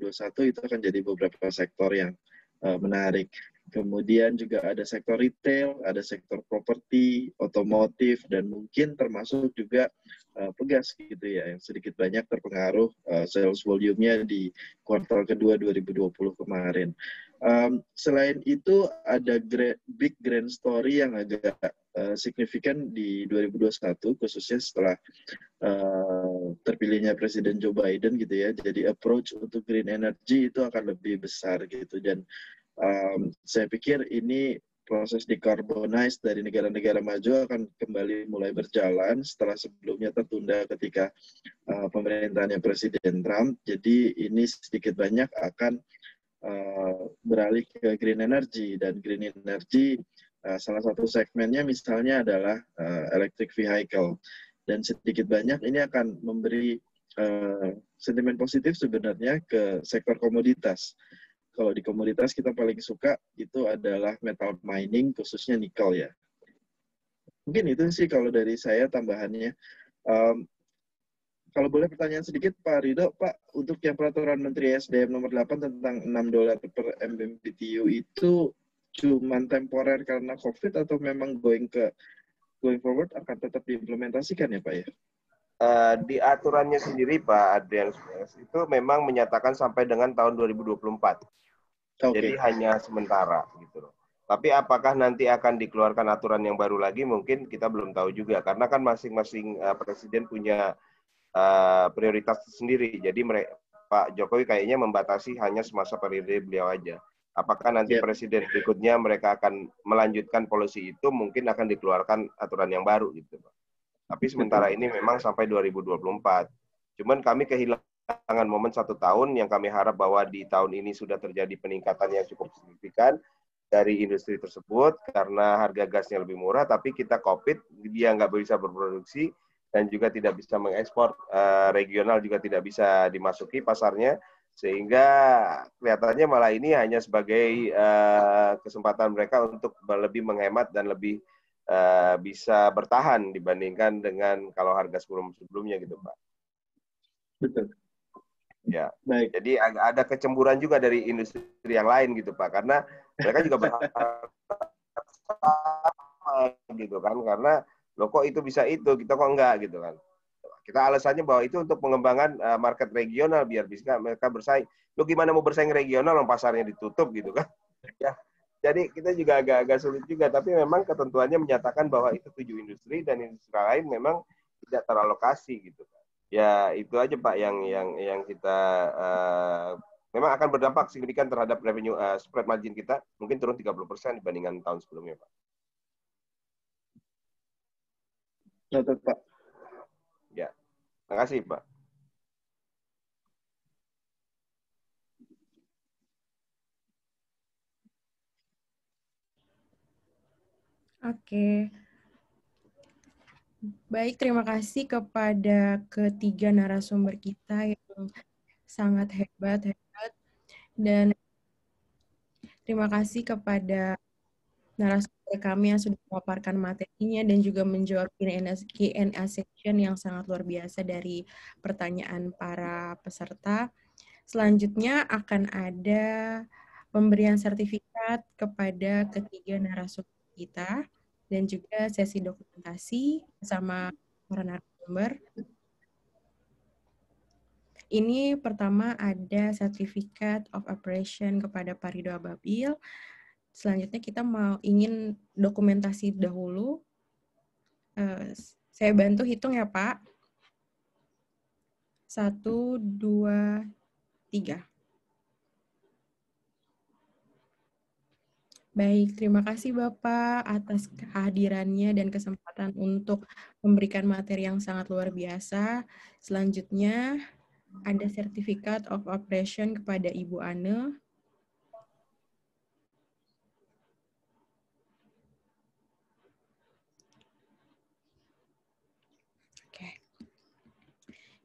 itu akan jadi beberapa sektor yang Eh, menarik. Kemudian juga ada sektor retail, ada sektor properti, otomotif, dan mungkin termasuk juga uh, pegas gitu ya, yang sedikit banyak terpengaruh uh, sales volume-nya di kuartal kedua 2020 kemarin. Um, selain itu ada great, big grand story yang agak Eh, signifikan di 2021 khususnya setelah uh, terpilihnya Presiden Joe Biden gitu ya. Jadi approach untuk green energy itu akan lebih besar gitu dan um, saya pikir ini proses decarbonize dari negara-negara maju akan kembali mulai berjalan setelah sebelumnya tertunda ketika uh, pemerintahannya Presiden Trump. Jadi ini sedikit banyak akan uh, beralih ke green energy dan green energy Eh, salah satu segmennya misalnya adalah uh, electric vehicle. Dan sedikit banyak ini akan memberi uh, sentimen positif sebenarnya ke sektor komoditas. Kalau di komoditas kita paling suka itu adalah metal mining, khususnya nikel ya. Mungkin itu sih kalau dari saya tambahannya. Um, kalau boleh pertanyaan sedikit Pak Rido, Pak, untuk yang peraturan Menteri SDM nomor 8 tentang 6 dolar per MMBTU itu cuman temporer karena COVID atau memang going ke going forward akan tetap diimplementasikan ya Pak ya? Uh, di aturannya sendiri Pak Adrian itu memang menyatakan sampai dengan tahun 2024. Okay. Jadi hanya sementara gitu loh. Tapi apakah nanti akan dikeluarkan aturan yang baru lagi mungkin kita belum tahu juga karena kan masing-masing uh, presiden punya uh, prioritas sendiri. Jadi mereka Pak Jokowi kayaknya membatasi hanya semasa periode beliau aja. Apakah nanti yeah. presiden berikutnya mereka akan melanjutkan polisi itu mungkin akan dikeluarkan aturan yang baru gitu, Pak. Tapi sementara ini memang sampai 2024. Cuman kami kehilangan momen satu tahun yang kami harap bahwa di tahun ini sudah terjadi peningkatan yang cukup signifikan dari industri tersebut karena harga gasnya lebih murah, tapi kita COVID dia nggak bisa berproduksi dan juga tidak bisa mengekspor, eh, regional juga tidak bisa dimasuki pasarnya sehingga kelihatannya malah ini hanya sebagai uh, kesempatan mereka untuk lebih menghemat dan lebih uh, bisa bertahan dibandingkan dengan kalau harga sebelum sebelumnya gitu pak. Betul. Ya. Baik. Jadi ada kecemburan juga dari industri yang lain gitu pak, karena mereka juga berharap gitu kan, karena lo kok itu bisa itu, kita kok enggak gitu kan. Kita alasannya bahwa itu untuk pengembangan eh, market regional biar bisa mereka bersaing. Lu gimana mau bersaing regional kalau pasarnya ditutup gitu kan? ya. Jadi kita juga agak-agak sulit juga, tapi memang ketentuannya menyatakan bahwa itu tujuh industri dan industri lain memang tidak teralokasi gitu Ya itu aja Pak yang yang yang kita uh, memang akan berdampak signifikan terhadap revenue uh, spread margin kita mungkin turun 30% dibandingkan tahun sebelumnya Pak. Betul Pak. Terima kasih, Pak. Oke. Baik, terima kasih kepada ketiga narasumber kita yang sangat hebat, hebat. Dan terima kasih kepada narasumber kami yang sudah memaparkan materinya dan juga menjawab Q&A section yang sangat luar biasa dari pertanyaan para peserta. Selanjutnya akan ada pemberian sertifikat kepada ketiga narasumber kita dan juga sesi dokumentasi bersama para narasumber. Ini pertama ada sertifikat of operation kepada Parido Ababil selanjutnya kita mau ingin dokumentasi dahulu. Uh, saya bantu hitung ya, Pak. Satu, dua, tiga. Baik, terima kasih Bapak atas kehadirannya dan kesempatan untuk memberikan materi yang sangat luar biasa. Selanjutnya, ada sertifikat of operation kepada Ibu Ane.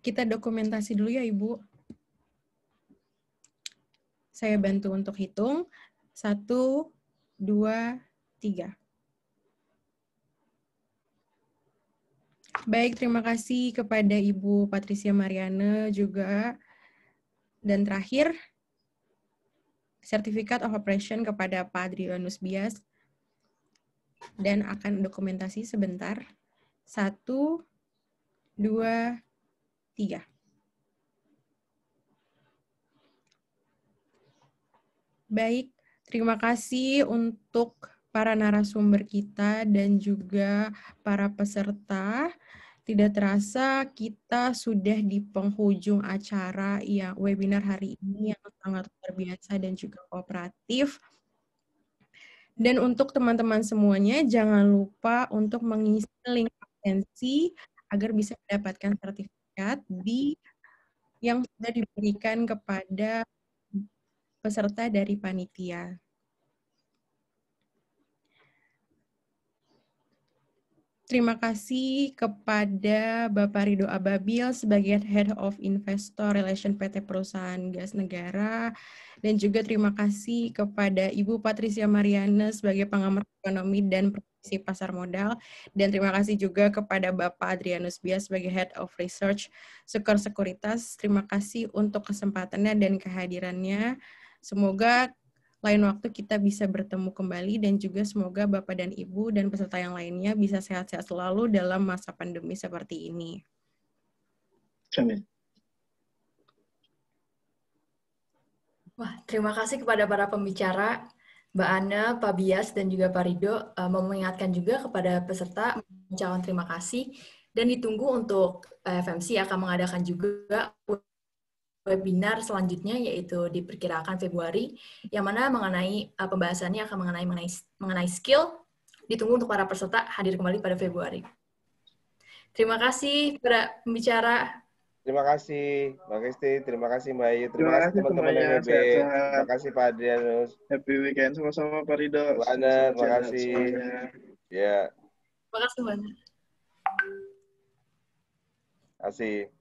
kita dokumentasi dulu ya Ibu. Saya bantu untuk hitung. Satu, dua, tiga. Baik, terima kasih kepada Ibu Patricia Mariana juga. Dan terakhir, sertifikat of Operation kepada Pak Adrianus Bias. Dan akan dokumentasi sebentar. Satu, dua, tiga tiga. Baik, terima kasih untuk para narasumber kita dan juga para peserta. Tidak terasa kita sudah di penghujung acara ya webinar hari ini yang sangat luar biasa dan juga kooperatif. Dan untuk teman-teman semuanya, jangan lupa untuk mengisi link absensi agar bisa mendapatkan sertifikat sertifikat di yang sudah diberikan kepada peserta dari panitia. Terima kasih kepada Bapak Rido Ababil sebagai Head of Investor Relation PT Perusahaan Gas Negara dan juga terima kasih kepada Ibu Patricia Mariana sebagai pengamat ekonomi dan si pasar modal. Dan terima kasih juga kepada Bapak Adrianus Bia sebagai Head of Research Sekur Sekuritas. Terima kasih untuk kesempatannya dan kehadirannya. Semoga lain waktu kita bisa bertemu kembali dan juga semoga Bapak dan Ibu dan peserta yang lainnya bisa sehat-sehat selalu dalam masa pandemi seperti ini. Amin. Wah, terima kasih kepada para pembicara. Mbak Ana, Pak Bias, dan juga Pak Rido uh, mengingatkan juga kepada peserta calon terima kasih dan ditunggu untuk eh, FMC akan mengadakan juga webinar selanjutnya yaitu diperkirakan Februari yang mana mengenai uh, pembahasannya akan mengenai mengenai, mengenai skill ditunggu untuk para peserta hadir kembali pada Februari. Terima kasih para pembicara Terima kasih, Bang Kristi. Terima kasih, Mbak Ayu. Terima, terima kasih teman-teman MB. Terima kasih Pak Adrianus. Happy weekend sama-sama Pak Rido. Anda, terima kasih. Ya. Terima kasih banyak. Terima kasih.